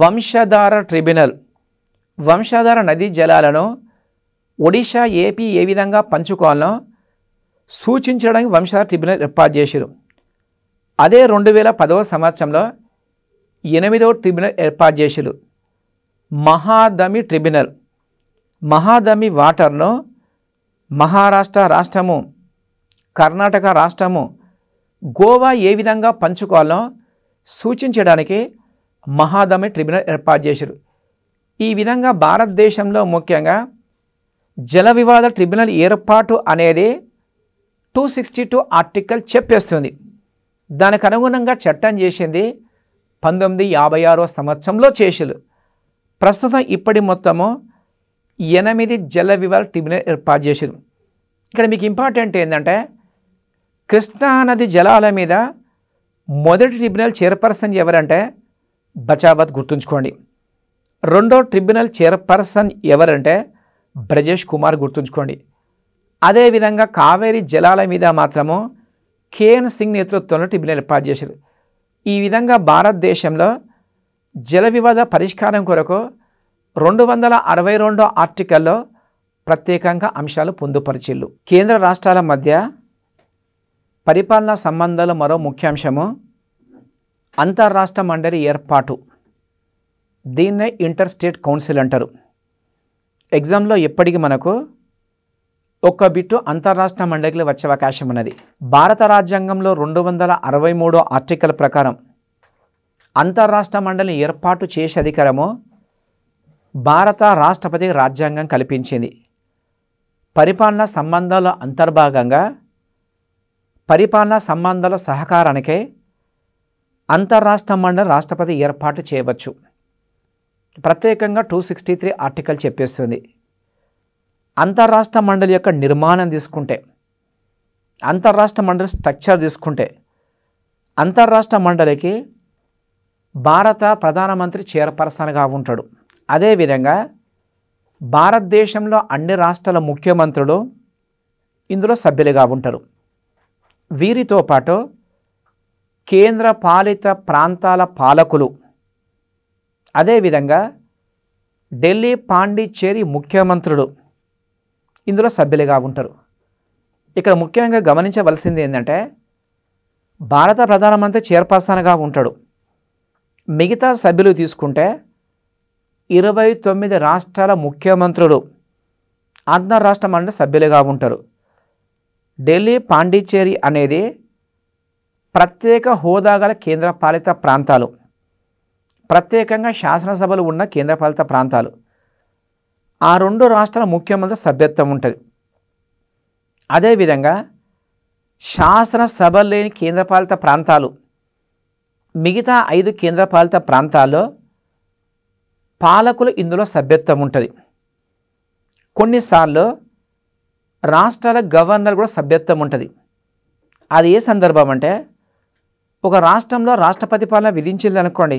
వంశధార ట్రిబ్యునల్ వంశధార నదీ జలాలను ఒడిషా ఏపీ ఏ విధంగా పంచుకోవాలనో సూచించడానికి వంశధార ట్రిబ్యునల్ ఏర్పాటు చేశారు అదే రెండు వేల పదవ సంవత్సరంలో ఎనిమిదవ ట్రిబ్యునల్ ఏర్పాటు చేశారు మహాదమి ట్రిబ్యునల్ మహాదమి వాటర్ను మహారాష్ట్ర రాష్ట్రము కర్ణాటక రాష్ట్రము గోవా ఏ విధంగా పంచుకోవాలో సూచించడానికి మహాదమి ట్రిబ్యునల్ ఏర్పాటు చేశారు ఈ విధంగా భారతదేశంలో ముఖ్యంగా జల వివాద ట్రిబ్యునల్ ఏర్పాటు అనేది టూ సిక్స్టీ టూ ఆర్టికల్ చెప్పేస్తుంది దానికి అనుగుణంగా చట్టం చేసింది పంతొమ్మిది యాభై ఆరో సంవత్సరంలో చేసులు ప్రస్తుతం ఇప్పటి మొత్తము ఎనిమిది జల వివాద ట్రిబ్యునల్ ఏర్పాటు చేసింది ఇక్కడ మీకు ఇంపార్టెంట్ ఏంటంటే కృష్ణానది జలాల మీద మొదటి ట్రిబ్యునల్ చైర్పర్సన్ ఎవరంటే బచావత్ గుర్తుంచుకోండి రెండో ట్రిబ్యునల్ చైర్పర్సన్ ఎవరంటే బ్రజేష్ కుమార్ గుర్తుంచుకోండి అదేవిధంగా కావేరీ జలాల మీద మాత్రము కేఎన్ సింగ్ నేతృత్వంలో ట్రిబ్యునల్ ఏర్పాటు చేశారు ఈ విధంగా భారతదేశంలో జల వివాద పరిష్కారం కొరకు రెండు వందల అరవై రెండో ఆర్టికల్లో ప్రత్యేకంగా అంశాలు పొందుపరిచిల్లు కేంద్ర రాష్ట్రాల మధ్య పరిపాలనా సంబంధాలు మరో ముఖ్యాంశము అంతర్రాష్ట్ర మండలి ఏర్పాటు దీన్నే ఇంటర్ స్టేట్ కౌన్సిల్ అంటారు ఎగ్జామ్లో ఎప్పటికీ మనకు ఒక్క బిట్టు అంతర్రాష్ట్ర మండలికి వచ్చే అవకాశం ఉన్నది భారత రాజ్యాంగంలో రెండు వందల అరవై మూడో ఆర్టికల్ ప్రకారం అంతర్రాష్ట్ర మండలిని ఏర్పాటు చేసే అధికారము భారత రాష్ట్రపతి రాజ్యాంగం కల్పించింది పరిపాలనా సంబంధాల అంతర్భాగంగా పరిపాలనా సంబంధాల సహకారానికే అంతర్రాష్ట్ర మండలి రాష్ట్రపతి ఏర్పాటు చేయవచ్చు ప్రత్యేకంగా టూ సిక్స్టీ త్రీ ఆర్టికల్ చెప్పేస్తుంది అంతర్రాష్ట్ర మండలి యొక్క నిర్మాణం తీసుకుంటే అంతర్రాష్ట్ర మండలి స్ట్రక్చర్ తీసుకుంటే అంతర్రాష్ట్ర మండలికి భారత ప్రధానమంత్రి చైర్పర్సన్గా ఉంటాడు అదేవిధంగా భారతదేశంలో అన్ని రాష్ట్రాల ముఖ్యమంత్రులు ఇందులో సభ్యులుగా ఉంటారు వీరితో పాటు కేంద్ర పాలిత ప్రాంతాల పాలకులు అదేవిధంగా ఢిల్లీ పాండిచ్చేరి ముఖ్యమంత్రులు ఇందులో సభ్యులుగా ఉంటారు ఇక్కడ ముఖ్యంగా గమనించవలసింది ఏంటంటే భారత ప్రధానమంత్రి చైర్పర్సన్గా ఉంటాడు మిగతా సభ్యులు తీసుకుంటే ఇరవై తొమ్మిది రాష్ట్రాల ముఖ్యమంత్రులు ఆంధ్ర రాష్ట్ర మండలి సభ్యులుగా ఉంటారు ఢిల్లీ పాండిచ్చేరి అనేది ప్రత్యేక హోదా గల కేంద్రపాలిత ప్రాంతాలు ప్రత్యేకంగా శాసనసభలు ఉన్న కేంద్రపాలిత ప్రాంతాలు ఆ రెండు రాష్ట్రాల ముఖ్యమంత్రి సభ్యత్వం ఉంటుంది అదేవిధంగా శాసనసభలు లేని కేంద్రపాలిత ప్రాంతాలు మిగతా ఐదు కేంద్రపాలిత ప్రాంతాల్లో పాలకులు ఇందులో సభ్యత్వం ఉంటుంది కొన్నిసార్లు రాష్ట్రాల గవర్నర్ కూడా సభ్యత్వం ఉంటుంది అది ఏ సందర్భం అంటే ఒక రాష్ట్రంలో రాష్ట్రపతి పాలన విధించింది అనుకోండి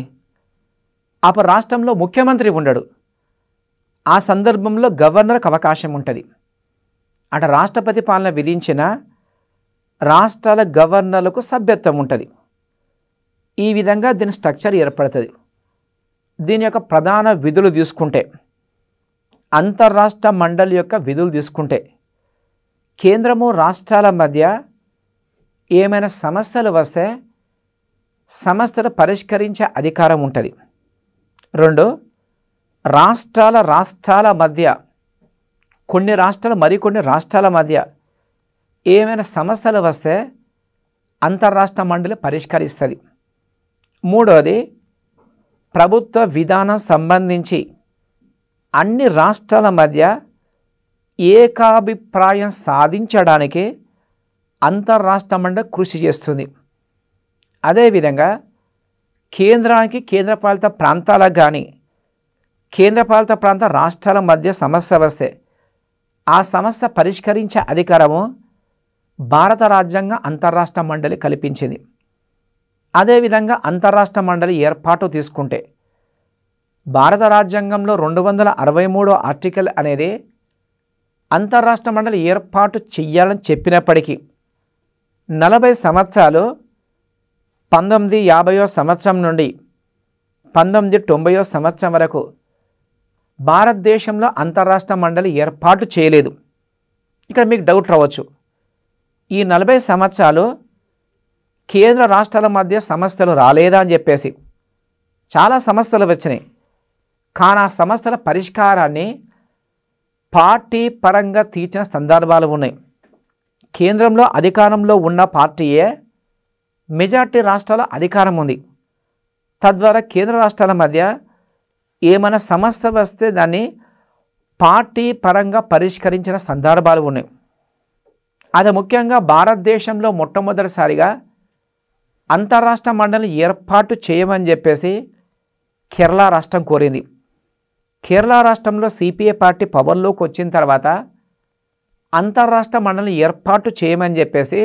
అప్పుడు రాష్ట్రంలో ముఖ్యమంత్రి ఉండడు ఆ సందర్భంలో గవర్నర్కి అవకాశం ఉంటుంది అంటే రాష్ట్రపతి పాలన విధించిన రాష్ట్రాల గవర్నర్లకు సభ్యత్వం ఉంటుంది ఈ విధంగా దీని స్ట్రక్చర్ ఏర్పడుతుంది దీని యొక్క ప్రధాన విధులు తీసుకుంటే అంతర్రాష్ట్ర మండలి యొక్క విధులు తీసుకుంటే కేంద్రము రాష్ట్రాల మధ్య ఏమైనా సమస్యలు వస్తే సమస్యలు పరిష్కరించే అధికారం ఉంటుంది రెండు రాష్ట్రాల రాష్ట్రాల మధ్య కొన్ని రాష్ట్రాలు మరికొన్ని రాష్ట్రాల మధ్య ఏమైనా సమస్యలు వస్తే అంతర్రాష్ట్ర మండలి పరిష్కరిస్తుంది మూడవది ప్రభుత్వ విధానం సంబంధించి అన్ని రాష్ట్రాల మధ్య ఏకాభిప్రాయం సాధించడానికే అంతర్రాష్ట్ర మండలి కృషి చేస్తుంది అదేవిధంగా కేంద్రానికి కేంద్రపాలిత ప్రాంతాలకు కానీ కేంద్రపాలిత ప్రాంత రాష్ట్రాల మధ్య సమస్య వస్తే ఆ సమస్య పరిష్కరించే అధికారము భారత రాజ్యాంగం అంతర్రాష్ట్ర మండలి కల్పించింది అదేవిధంగా అంతర్రాష్ట్ర మండలి ఏర్పాటు తీసుకుంటే భారత రాజ్యాంగంలో రెండు వందల అరవై మూడో ఆర్టికల్ అనేది అంతరాష్ట్ర మండలి ఏర్పాటు చెయ్యాలని చెప్పినప్పటికీ నలభై సంవత్సరాలు పంతొమ్మిది యాభయో సంవత్సరం నుండి పంతొమ్మిది తొంభయో సంవత్సరం వరకు భారతదేశంలో అంతరాష్ట్ర మండలి ఏర్పాటు చేయలేదు ఇక్కడ మీకు డౌట్ రావచ్చు ఈ నలభై సంవత్సరాలు కేంద్ర రాష్ట్రాల మధ్య సమస్యలు రాలేదా అని చెప్పేసి చాలా సమస్యలు వచ్చినాయి కానీ ఆ సమస్యల పరిష్కారాన్ని పార్టీ పరంగా తీర్చిన సందర్భాలు ఉన్నాయి కేంద్రంలో అధికారంలో ఉన్న పార్టీయే మెజార్టీ రాష్ట్రాల అధికారం ఉంది తద్వారా కేంద్ర రాష్ట్రాల మధ్య ఏమైనా సమస్య వస్తే దాన్ని పార్టీ పరంగా పరిష్కరించిన సందర్భాలు ఉన్నాయి అది ముఖ్యంగా భారతదేశంలో మొట్టమొదటిసారిగా అంతరాష్ట్ర మండలి ఏర్పాటు చేయమని చెప్పేసి కేరళ రాష్ట్రం కోరింది కేరళ రాష్ట్రంలో సిపిఐ పార్టీ పవర్లోకి వచ్చిన తర్వాత అంతర్రాష్ట్ర మండలి ఏర్పాటు చేయమని చెప్పేసి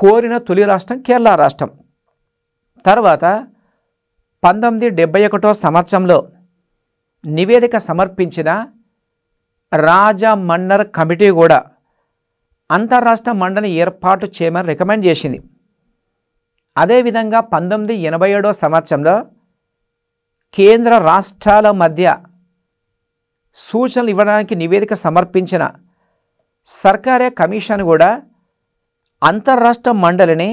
కోరిన తొలి రాష్ట్రం కేరళ రాష్ట్రం తర్వాత పంతొమ్మిది డెబ్బై ఒకటో సంవత్సరంలో నివేదిక సమర్పించిన రాజా మండర్ కమిటీ కూడా అంతర్రాష్ట్ర మండలి ఏర్పాటు చేయమని రికమెండ్ చేసింది అదేవిధంగా పంతొమ్మిది ఎనభై ఏడో సంవత్సరంలో కేంద్ర రాష్ట్రాల మధ్య సూచనలు ఇవ్వడానికి నివేదిక సమర్పించిన సర్కార్య కమిషన్ కూడా అంతర్రాష్ట్ర మండలిని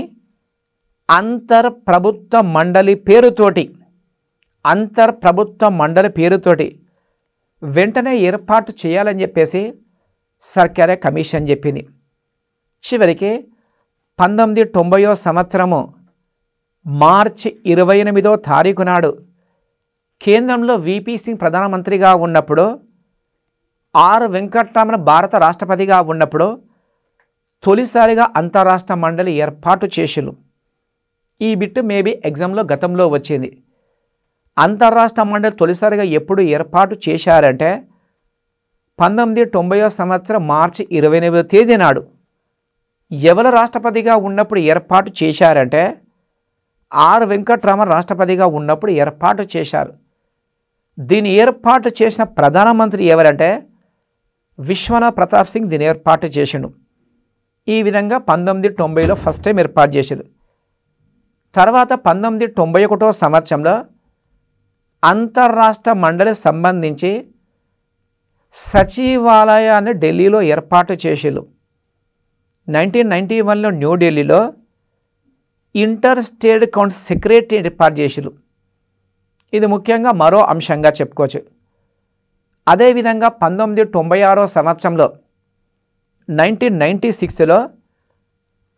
అంతర్ ప్రభుత్వ మండలి పేరుతోటి అంతర్ ప్రభుత్వ మండలి పేరుతోటి వెంటనే ఏర్పాటు చేయాలని చెప్పేసి సర్కార్య కమిషన్ చెప్పింది చివరికి పంతొమ్మిది తొంభయో సంవత్సరము మార్చి ఇరవై ఎనిమిదో తారీఖు నాడు కేంద్రంలో విపి సింగ్ ప్రధానమంత్రిగా ఉన్నప్పుడు ఆర్ వెంకట్రామన్ భారత రాష్ట్రపతిగా ఉన్నప్పుడు తొలిసారిగా అంతరాష్ట్ర మండలి ఏర్పాటు చేసిలు ఈ బిట్టు మేబీ ఎగ్జామ్లో గతంలో వచ్చింది అంతరాష్ట్ర మండలి తొలిసారిగా ఎప్పుడు ఏర్పాటు చేశారంటే పంతొమ్మిది తొంభై సంవత్సరం మార్చి ఇరవై ఎనిమిదో తేదీ నాడు ఎవల రాష్ట్రపతిగా ఉన్నప్పుడు ఏర్పాటు చేశారంటే ఆర్ వెంకట్రామన్ రాష్ట్రపతిగా ఉన్నప్పుడు ఏర్పాటు చేశారు దీని ఏర్పాటు చేసిన ప్రధానమంత్రి ఎవరంటే విశ్వనాథ్ ప్రతాప్ సింగ్ దీని ఏర్పాటు చేసిండు ఈ విధంగా పంతొమ్మిది తొంభైలో ఫస్ట్ టైం ఏర్పాటు చేశారు తర్వాత పంతొమ్మిది తొంభై ఒకటో సంవత్సరంలో అంతర్రాష్ట్ర మండలి సంబంధించి సచివాలయాన్ని ఢిల్లీలో ఏర్పాటు చేసేలు నైన్టీన్ నైంటీ వన్లో న్యూఢిల్లీలో ఇంటర్ స్టేట్ కౌన్సిల్ సెక్రటరీ ఏర్పాటు చేసేలు ఇది ముఖ్యంగా మరో అంశంగా చెప్పుకోవచ్చు అదేవిధంగా పంతొమ్మిది తొంభై ఆరో సంవత్సరంలో నైన్టీన్ నైంటీ సిక్స్లో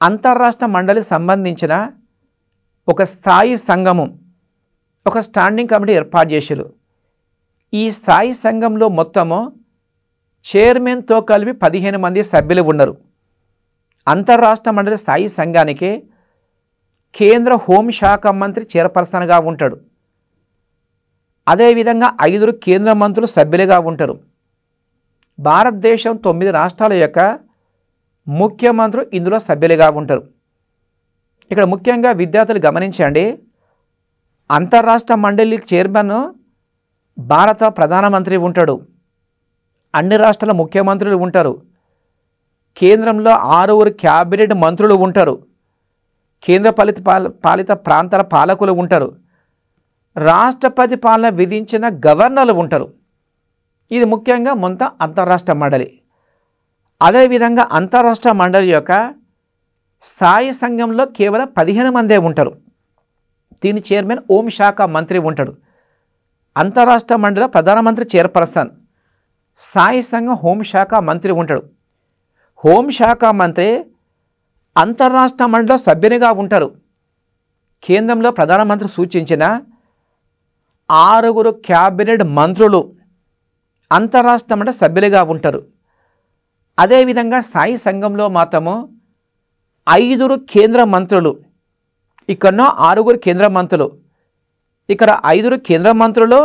అంతర్రాష్ట్ర మండలి సంబంధించిన ఒక స్థాయి సంఘము ఒక స్టాండింగ్ కమిటీ ఏర్పాటు చేశారు ఈ స్థాయి సంఘంలో మొత్తము చైర్మన్తో కలిపి పదిహేను మంది సభ్యులు ఉన్నారు అంతర్రాష్ట్ర మండలి స్థాయి సంఘానికి కేంద్ర హోంశాఖ మంత్రి చైర్పర్సన్గా ఉంటాడు అదేవిధంగా ఐదుగురు కేంద్ర మంత్రులు సభ్యులుగా ఉంటారు భారతదేశం తొమ్మిది రాష్ట్రాల యొక్క ముఖ్యమంత్రులు ఇందులో సభ్యులుగా ఉంటారు ఇక్కడ ముఖ్యంగా విద్యార్థులు గమనించండి అంతర్రాష్ట్ర మండలి చైర్మన్ భారత ప్రధానమంత్రి ఉంటాడు అన్ని రాష్ట్రాల ముఖ్యమంత్రులు ఉంటారు కేంద్రంలో ఆరుగురు క్యాబినెట్ మంత్రులు ఉంటారు కేంద్ర పాలిత పాలిత ప్రాంతాల పాలకులు ఉంటారు రాష్ట్రపతి పాలన విధించిన గవర్నర్లు ఉంటారు ఇది ముఖ్యంగా మొంత అంతరాష్ట్ర మండలి అదేవిధంగా అంతరాష్ట్ర మండలి యొక్క స్థాయి సంఘంలో కేవలం పదిహేను మందే ఉంటారు దీని చైర్మన్ ఓం శాఖ మంత్రి ఉంటాడు అంతరాష్ట్ర మండలి ప్రధానమంత్రి చైర్పర్సన్ స్థాయి సంఘం హోంశాఖ మంత్రి ఉంటాడు హోంశాఖ మంత్రి అంతరాష్ట్ర మండలి సభ్యునిగా ఉంటారు కేంద్రంలో ప్రధానమంత్రి సూచించిన ఆరుగురు క్యాబినెట్ మంత్రులు అంతరాష్ట్రం అంటే సభ్యులుగా ఉంటారు అదేవిధంగా సాయి సంఘంలో మాత్రము ఐదుగురు కేంద్ర మంత్రులు ఇక్కడనో ఆరుగురు కేంద్ర మంత్రులు ఇక్కడ ఐదుగురు కేంద్ర మంత్రులు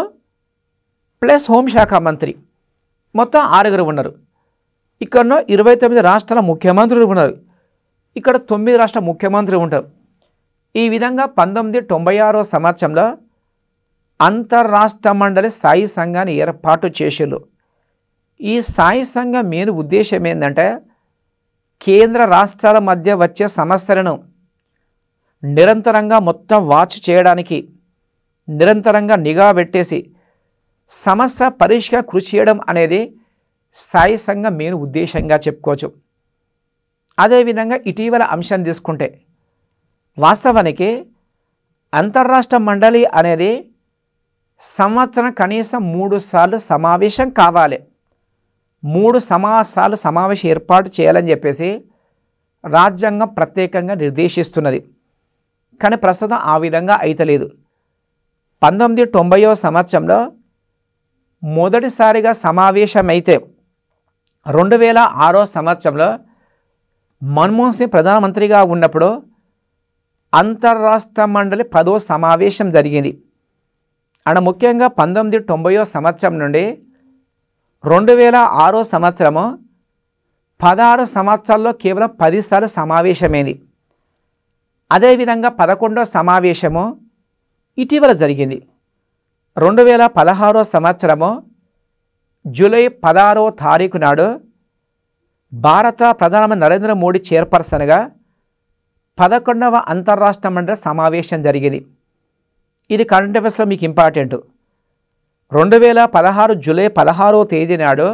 ప్లస్ హోంశాఖ మంత్రి మొత్తం ఆరుగురు ఉన్నారు ఇక్కడనో ఇరవై తొమ్మిది రాష్ట్రాల ముఖ్యమంత్రులు ఉన్నారు ఇక్కడ తొమ్మిది రాష్ట్ర ముఖ్యమంత్రులు ఉంటారు ఈ విధంగా పంతొమ్మిది తొంభై ఆరో సంవత్సరంలో అంతర్రాష్ట్ర మండలి సాయి సంఘాన్ని ఏర్పాటు చేసేలు ఈ సాయి సంఘం మెయిన్ ఉద్దేశం ఏంటంటే కేంద్ర రాష్ట్రాల మధ్య వచ్చే సమస్యలను నిరంతరంగా మొత్తం వాచ్ చేయడానికి నిరంతరంగా నిఘా పెట్టేసి సమస్య పరీక్షగా కృషి చేయడం అనేది సాయి సంఘం మెయిన్ ఉద్దేశంగా చెప్పుకోవచ్చు అదేవిధంగా ఇటీవల అంశం తీసుకుంటే వాస్తవానికి అంతర్రాష్ట్ర మండలి అనేది సంవత్సరం కనీసం మూడు సార్లు సమావేశం కావాలి మూడు సమాసాలు సమావేశం ఏర్పాటు చేయాలని చెప్పేసి రాజ్యాంగం ప్రత్యేకంగా నిర్దేశిస్తున్నది కానీ ప్రస్తుతం ఆ విధంగా అయితలేదు పంతొమ్మిది తొంభైవ సంవత్సరంలో మొదటిసారిగా సమావేశమైతే రెండు వేల ఆరో సంవత్సరంలో మన్మోహన్ సింగ్ ప్రధానమంత్రిగా ఉన్నప్పుడు అంతర్రాష్ట్ర మండలి పదో సమావేశం జరిగింది అండ్ ముఖ్యంగా పంతొమ్మిది తొంభయో సంవత్సరం నుండి రెండు వేల ఆరో సంవత్సరము పదహారు సంవత్సరాల్లో కేవలం పదిసార్లు సమావేశమైంది అదేవిధంగా పదకొండో సమావేశము ఇటీవల జరిగింది రెండు వేల పదహారో సంవత్సరము జూలై పదహారో తారీఖు నాడు భారత ప్రధానమంత్రి నరేంద్ర మోడీ చైర్పర్సన్గా పదకొండవ అంతర్రాష్ట్ర మండలి సమావేశం జరిగింది ఇది కరెంట్ అఫేర్స్లో మీకు ఇంపార్టెంట్ రెండు వేల పదహారు జూలై పదహారో తేదీ నాడు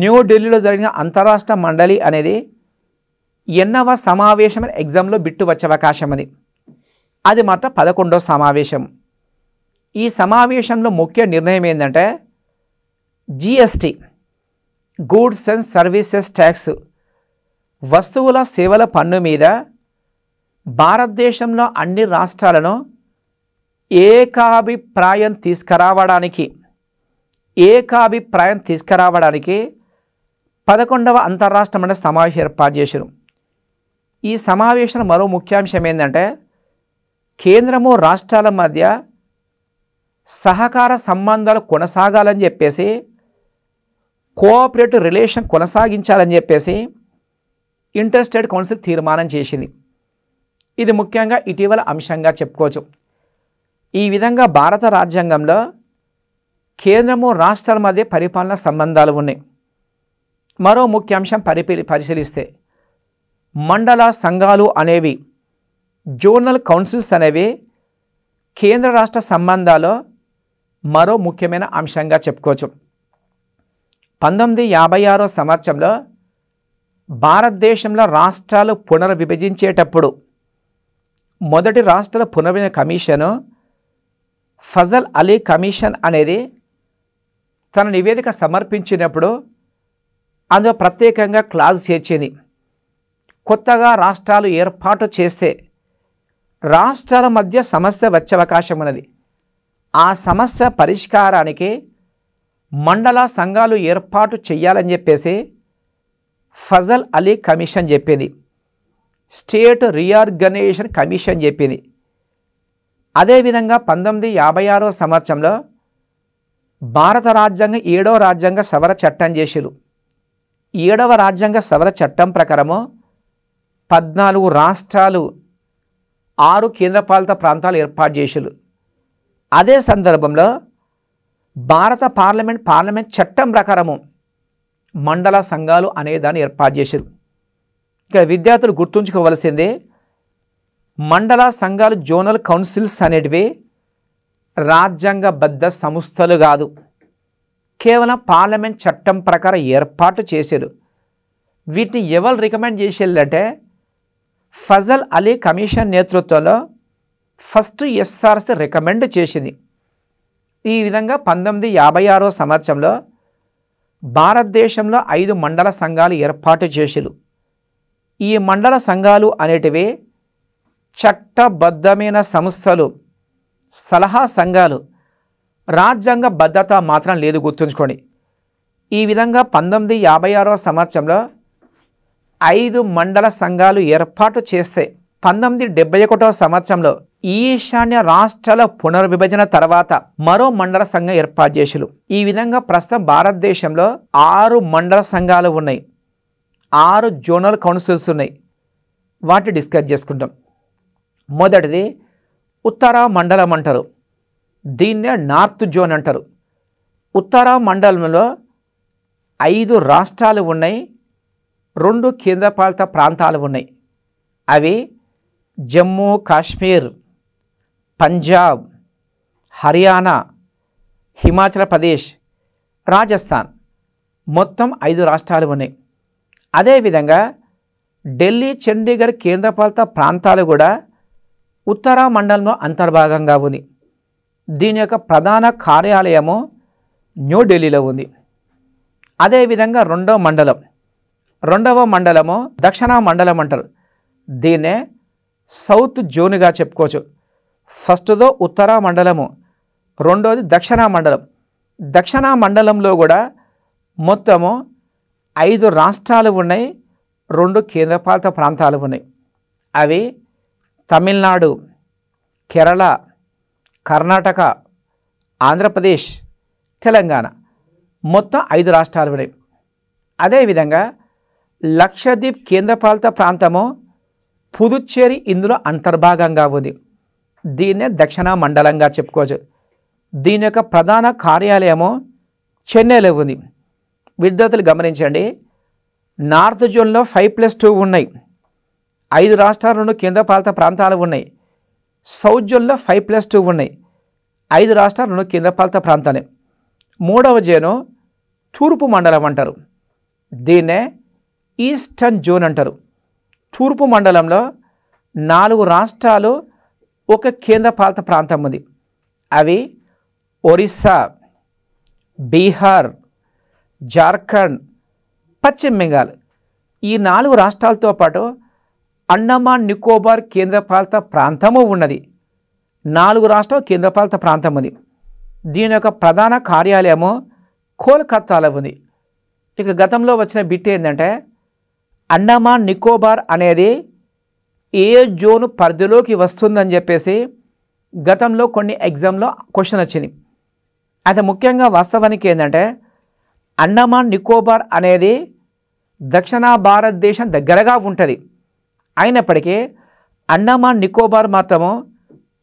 న్యూఢిల్లీలో జరిగిన అంతరాష్ట్ర మండలి అనేది ఎన్నవ సమావేశమైన ఎగ్జామ్లో బిట్టు వచ్చే అవకాశం అది అది మాత్రం పదకొండో సమావేశం ఈ సమావేశంలో ముఖ్య నిర్ణయం ఏంటంటే GST goods and services tax వస్తువుల సేవల పన్ను మీద భారతదేశంలో అన్ని రాష్ట్రాలను ఏకాభిప్రాయం తీసుకురావడానికి ఏకాభిప్రాయం తీసుకురావడానికి పదకొండవ అంతర్రాష్ట్ర మండలి సమావేశం ఏర్పాటు చేశారు ఈ సమావేశంలో మరో ముఖ్యాంశం ఏంటంటే కేంద్రము రాష్ట్రాల మధ్య సహకార సంబంధాలు కొనసాగాలని చెప్పేసి కోఆపరేటివ్ రిలేషన్ కొనసాగించాలని చెప్పేసి ఇంటర్స్టేట్ కౌన్సిల్ తీర్మానం చేసింది ఇది ముఖ్యంగా ఇటీవల అంశంగా చెప్పుకోవచ్చు ఈ విధంగా భారత రాజ్యాంగంలో కేంద్రము రాష్ట్రాల మధ్య పరిపాలన సంబంధాలు ఉన్నాయి మరో ముఖ్యాంశం పరిపీ పరిశీలిస్తే మండల సంఘాలు అనేవి జోనల్ కౌన్సిల్స్ అనేవి కేంద్ర రాష్ట్ర సంబంధాల్లో మరో ముఖ్యమైన అంశంగా చెప్పుకోవచ్చు పంతొమ్మిది యాభై ఆరో సంవత్సరంలో భారతదేశంలో రాష్ట్రాలు పునర్విభజించేటప్పుడు మొదటి రాష్ట్రాల పునర్విభజన కమిషను ఫజల్ అలీ కమిషన్ అనేది తన నివేదిక సమర్పించినప్పుడు అందులో ప్రత్యేకంగా క్లాజ్ చేర్చింది కొత్తగా రాష్ట్రాలు ఏర్పాటు చేస్తే రాష్ట్రాల మధ్య సమస్య వచ్చే అవకాశం ఉన్నది ఆ సమస్య పరిష్కారానికి మండల సంఘాలు ఏర్పాటు చేయాలని చెప్పేసి ఫజల్ అలీ కమిషన్ చెప్పింది స్టేట్ రీఆర్గనైజేషన్ కమిషన్ చెప్పింది అదేవిధంగా పంతొమ్మిది యాభై ఆరో సంవత్సరంలో భారత రాజ్యాంగ ఏడవ రాజ్యాంగ సవర చట్టం చేసిరు ఏడవ రాజ్యాంగ సవర చట్టం ప్రకారము పద్నాలుగు రాష్ట్రాలు ఆరు కేంద్రపాలిత ప్రాంతాలు ఏర్పాటు చేసిరు అదే సందర్భంలో భారత పార్లమెంట్ పార్లమెంట్ చట్టం ప్రకారము మండల సంఘాలు అనేదాన్ని ఏర్పాటు చేశారు ఇక విద్యార్థులు గుర్తుంచుకోవలసిందే మండల సంఘాలు జోనల్ కౌన్సిల్స్ అనేటివి రాజ్యాంగబద్ధ సంస్థలు కాదు కేవలం పార్లమెంట్ చట్టం ప్రకారం ఏర్పాటు చేశారు వీటిని ఎవరు రికమెండ్ చేసేళ్ళంటే ఫజల్ అలీ కమిషన్ నేతృత్వంలో ఫస్ట్ ఎస్ఆర్సి రికమెండ్ చేసింది ఈ విధంగా పంతొమ్మిది యాభై ఆరో సంవత్సరంలో భారతదేశంలో ఐదు మండల సంఘాలు ఏర్పాటు చేసిరు ఈ మండల సంఘాలు అనేటివి చట్టబద్ధమైన సంస్థలు సలహా సంఘాలు రాజ్యాంగ భద్రత మాత్రం లేదు గుర్తుంచుకోండి ఈ విధంగా పంతొమ్మిది యాభై ఆరో సంవత్సరంలో ఐదు మండల సంఘాలు ఏర్పాటు చేస్తే పంతొమ్మిది డెబ్బై ఒకటో సంవత్సరంలో ఈశాన్య రాష్ట్రాల పునర్విభజన తర్వాత మరో మండల సంఘం ఏర్పాటు చేసారు ఈ విధంగా ప్రస్తుతం భారతదేశంలో ఆరు మండల సంఘాలు ఉన్నాయి ఆరు జోనల్ కౌన్సిల్స్ ఉన్నాయి వాటిని డిస్కస్ చేసుకుంటాం మొదటిది ఉత్తర మండలం అంటారు దీన్నే నార్త్ జోన్ అంటారు ఉత్తర మండలంలో ఐదు రాష్ట్రాలు ఉన్నాయి రెండు కేంద్రపాలిత ప్రాంతాలు ఉన్నాయి అవి జమ్మూ కాశ్మీర్ పంజాబ్ హర్యానా హిమాచల్ ప్రదేశ్ రాజస్థాన్ మొత్తం ఐదు రాష్ట్రాలు ఉన్నాయి అదేవిధంగా ఢిల్లీ చండీగఢ్ కేంద్రపాలిత ప్రాంతాలు కూడా ఉత్తర మండలంలో అంతర్భాగంగా ఉంది దీని యొక్క ప్రధాన కార్యాలయము న్యూఢిల్లీలో ఉంది అదేవిధంగా రెండవ మండలం రెండవ మండలము దక్షిణ మండలం అంటారు దీన్నే సౌత్ జోన్గా చెప్పుకోవచ్చు ఫస్ట్దో ఉత్తర మండలము రెండోది దక్షిణ మండలం దక్షిణ మండలంలో కూడా మొత్తము ఐదు రాష్ట్రాలు ఉన్నాయి రెండు కేంద్రపాలిత ప్రాంతాలు ఉన్నాయి అవి తమిళనాడు కేరళ కర్ణాటక ఆంధ్రప్రదేశ్ తెలంగాణ మొత్తం ఐదు రాష్ట్రాలు ఉన్నాయి అదేవిధంగా లక్షద్వీప్ కేంద్రపాలిత ప్రాంతము పుదుచ్చేరి ఇందులో అంతర్భాగంగా ఉంది దీన్నే దక్షిణ మండలంగా చెప్పుకోవచ్చు దీని యొక్క ప్రధాన కార్యాలయము చెన్నైలో ఉంది విద్యార్థులు గమనించండి నార్త్ జోన్లో ఫైవ్ ప్లస్ టూ ఉన్నాయి ఐదు రాష్ట్రాలు రెండు కేంద్రపాలిత ప్రాంతాలు ఉన్నాయి సౌజల్లో ఫైవ్ ప్లస్ టూ ఉన్నాయి ఐదు రాష్ట్రాలు రెండు కేంద్రపాలిత ప్రాంతాలే మూడవ జోను తూర్పు మండలం అంటారు దీన్నే ఈస్టర్న్ జోన్ అంటారు తూర్పు మండలంలో నాలుగు రాష్ట్రాలు ఒక కేంద్రపాలిత ప్రాంతం ఉంది అవి ఒరిస్సా బీహార్ జార్ఖండ్ పశ్చిమ బెంగాల్ ఈ నాలుగు రాష్ట్రాలతో పాటు అండమాన్ నికోబార్ కేంద్రపాలిత ప్రాంతము ఉన్నది నాలుగు రాష్ట్రం కేంద్రపాలిత ప్రాంతం ఉంది దీని యొక్క ప్రధాన కార్యాలయము కోల్కత్తాలో ఉంది ఇక గతంలో వచ్చిన బిట్ ఏంటంటే అండమాన్ నికోబార్ అనేది ఏ జోను పరిధిలోకి వస్తుందని చెప్పేసి గతంలో కొన్ని ఎగ్జామ్లో క్వశ్చన్ వచ్చింది అయితే ముఖ్యంగా వాస్తవానికి ఏంటంటే అండమాన్ నికోబార్ అనేది దక్షిణ భారతదేశం దగ్గరగా ఉంటుంది అయినప్పటికీ అండమాన్ నికోబార్ మాత్రము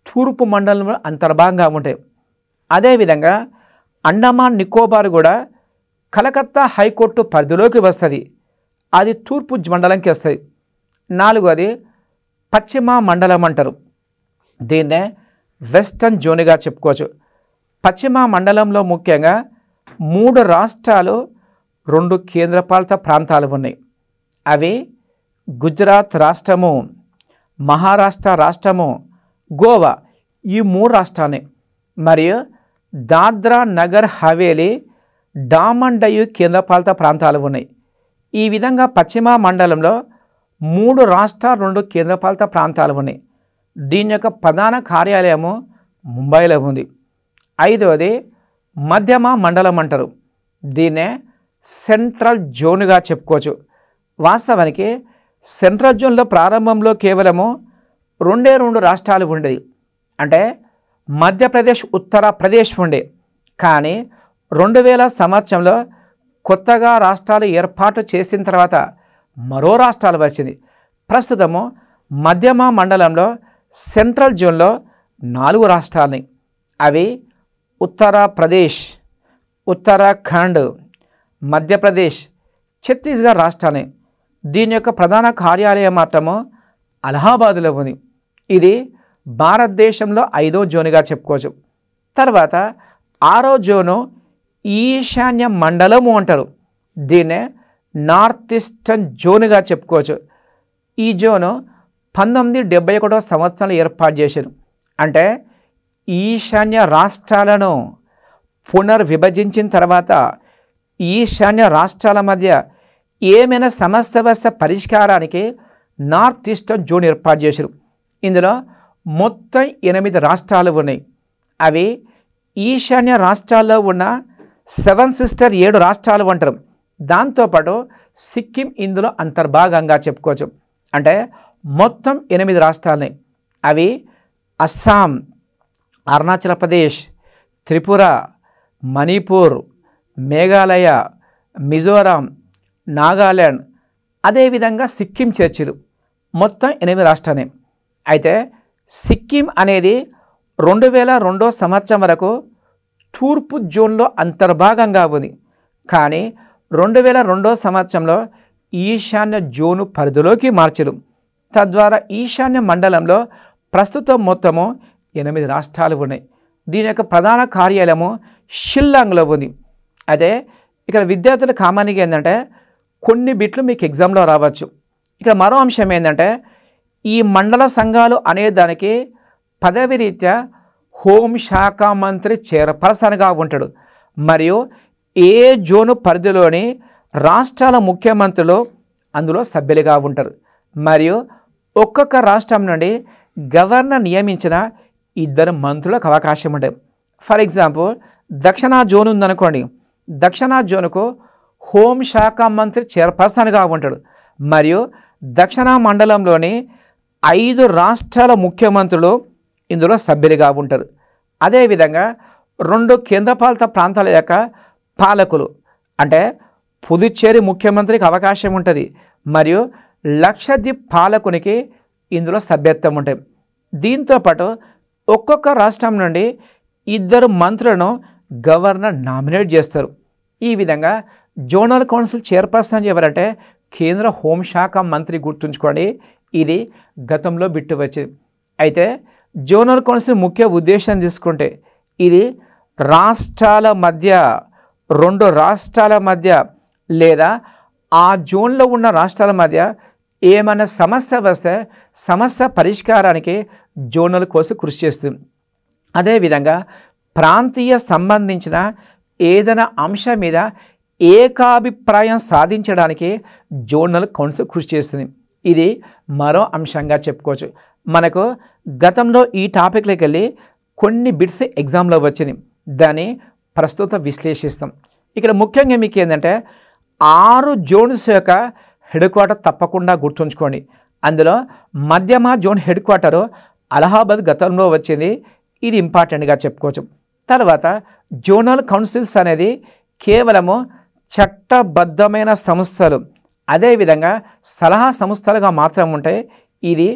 తూర్పు మండలంలో అంతర్భాగంగా ఉంటాయి అదేవిధంగా అండమాన్ నికోబార్ కూడా కలకత్తా హైకోర్టు పరిధిలోకి వస్తుంది అది తూర్పు మండలంకి వస్తుంది నాలుగోది పశ్చిమ మండలం అంటారు దీన్నే వెస్టర్న్ జోన్గా చెప్పుకోవచ్చు పశ్చిమ మండలంలో ముఖ్యంగా మూడు రాష్ట్రాలు రెండు కేంద్రపాలిత ప్రాంతాలు ఉన్నాయి అవి గుజరాత్ రాష్ట్రము మహారాష్ట్ర రాష్ట్రము గోవా ఈ మూడు రాష్ట్రాన్ని మరియు దాద్రా నగర్ హవేలీ డామండయు కేంద్రపాలిత ప్రాంతాలు ఉన్నాయి ఈ విధంగా పశ్చిమ మండలంలో మూడు రాష్ట్ర రెండు కేంద్రపాలిత ప్రాంతాలు ఉన్నాయి దీని యొక్క ప్రధాన కార్యాలయము ముంబైలో ఉంది ఐదవది మధ్యమ మండలం అంటారు దీన్నే సెంట్రల్ జోన్గా చెప్పుకోవచ్చు వాస్తవానికి సెంట్రల్ జోన్లో ప్రారంభంలో కేవలము రెండే రెండు రాష్ట్రాలు ఉండేవి అంటే మధ్యప్రదేశ్ ఉత్తరప్రదేశ్ ఉండే కానీ రెండు వేల సంవత్సరంలో కొత్తగా రాష్ట్రాలు ఏర్పాటు చేసిన తర్వాత మరో రాష్ట్రాలు వచ్చింది ప్రస్తుతము మధ్యమ మండలంలో సెంట్రల్ జోన్లో నాలుగు రాష్ట్రాలని అవి ఉత్తరప్రదేశ్ ఉత్తరాఖండ్ మధ్యప్రదేశ్ ఛత్తీస్గఢ్ రాష్ట్రాలని దీని యొక్క ప్రధాన కార్యాలయం మాత్రము అలహాబాద్లో ఉంది ఇది భారతదేశంలో ఐదో జోన్గా చెప్పుకోవచ్చు తర్వాత ఆరో జోను ఈశాన్య మండలము అంటారు దీన్నే నార్త్ ఈస్టర్న్ జోన్గా చెప్పుకోవచ్చు ఈ జోను పంతొమ్మిది డెబ్బై ఒకటో సంవత్సరంలో ఏర్పాటు చేశారు అంటే ఈశాన్య రాష్ట్రాలను పునర్విభజించిన తర్వాత ఈశాన్య రాష్ట్రాల మధ్య ఏమైనా సమస్య పరిష్కారానికి నార్త్ ఈస్టర్న్ జోన్ ఏర్పాటు చేశారు ఇందులో మొత్తం ఎనిమిది రాష్ట్రాలు ఉన్నాయి అవి ఈశాన్య రాష్ట్రాల్లో ఉన్న సెవెన్ సిస్టర్ ఏడు రాష్ట్రాలు అంటారు దాంతోపాటు సిక్కిం ఇందులో అంతర్భాగంగా చెప్పుకోవచ్చు అంటే మొత్తం ఎనిమిది రాష్ట్రాలని అవి అస్సాం అరుణాచల్ ప్రదేశ్ త్రిపుర మణిపూర్ మేఘాలయ మిజోరాం నాగాల్యాండ్ అదేవిధంగా సిక్కిం చర్చిలు మొత్తం ఎనిమిది రాష్ట్రాలే అయితే సిక్కిం అనేది రెండు వేల రెండో సంవత్సరం వరకు తూర్పు జోన్లో అంతర్భాగంగా ఉంది కానీ రెండు వేల రెండో సంవత్సరంలో ఈశాన్య జోను పరిధిలోకి మార్చరు తద్వారా ఈశాన్య మండలంలో ప్రస్తుతం మొత్తము ఎనిమిది రాష్ట్రాలు ఉన్నాయి దీని యొక్క ప్రధాన కార్యాలయము షిల్లాంగ్లో ఉంది అదే ఇక్కడ విద్యార్థుల కామానికి ఏంటంటే కొన్ని బిట్లు మీకు ఎగ్జామ్లో రావచ్చు ఇక్కడ మరో అంశం ఏంటంటే ఈ మండల సంఘాలు అనేదానికి పదవి రీత్యా హోంశాఖ మంత్రి చైర్పర్సన్గా ఉంటాడు మరియు ఏ జోను పరిధిలోని రాష్ట్రాల ముఖ్యమంత్రులు అందులో సభ్యులుగా ఉంటారు మరియు ఒక్కొక్క రాష్ట్రం నుండి గవర్నర్ నియమించిన ఇద్దరు మంత్రులకు అవకాశం ఉంటాయి ఫర్ ఎగ్జాంపుల్ దక్షిణ జోన్ ఉందనుకోండి దక్షిణ జోన్కు హోంశాఖ మంత్రి చైర్పర్సన్గా ఉంటాడు మరియు దక్షిణ మండలంలోని ఐదు రాష్ట్రాల ముఖ్యమంత్రులు ఇందులో సభ్యులుగా ఉంటారు అదేవిధంగా రెండు కేంద్రపాలిత ప్రాంతాల యొక్క పాలకులు అంటే పుదుచ్చేరి ముఖ్యమంత్రికి అవకాశం ఉంటుంది మరియు లక్షద్వీప్ పాలకునికి ఇందులో సభ్యత్వం ఉంటుంది దీంతోపాటు ఒక్కొక్క రాష్ట్రం నుండి ఇద్దరు మంత్రులను గవర్నర్ నామినేట్ చేస్తారు ఈ విధంగా జోనల్ కౌన్సిల్ చైర్పర్సన్ ఎవరంటే కేంద్ర హోంశాఖ మంత్రి గుర్తుంచుకోండి ఇది గతంలో బిట్టు వచ్చింది అయితే జోనల్ కౌన్సిల్ ముఖ్య ఉద్దేశం తీసుకుంటే ఇది రాష్ట్రాల మధ్య రెండు రాష్ట్రాల మధ్య లేదా ఆ జోన్లో ఉన్న రాష్ట్రాల మధ్య ఏమైనా సమస్య వస్తే సమస్య పరిష్కారానికి జోనల్ కోసం కృషి చేస్తుంది అదేవిధంగా ప్రాంతీయ సంబంధించిన ఏదైనా అంశం మీద ఏకాభిప్రాయం సాధించడానికి జోనల్ కౌన్సిల్ కృషి చేస్తుంది ఇది మరో అంశంగా చెప్పుకోవచ్చు మనకు గతంలో ఈ టాపిక్లోకి వెళ్ళి కొన్ని బిట్స్ ఎగ్జామ్లో వచ్చింది దాన్ని ప్రస్తుతం విశ్లేషిస్తాం ఇక్కడ ముఖ్యంగా మీకు ఏంటంటే ఆరు జోన్స్ యొక్క హెడ్ క్వార్టర్ తప్పకుండా గుర్తుంచుకోండి అందులో మధ్యమ జోన్ హెడ్ క్వార్టర్ అలహాబాద్ గతంలో వచ్చింది ఇది ఇంపార్టెంట్గా చెప్పుకోవచ్చు తర్వాత జోనల్ కౌన్సిల్స్ అనేది కేవలము చట్టబద్ధమైన సంస్థలు అదేవిధంగా సలహా సంస్థలుగా మాత్రం ఉంటాయి ఇది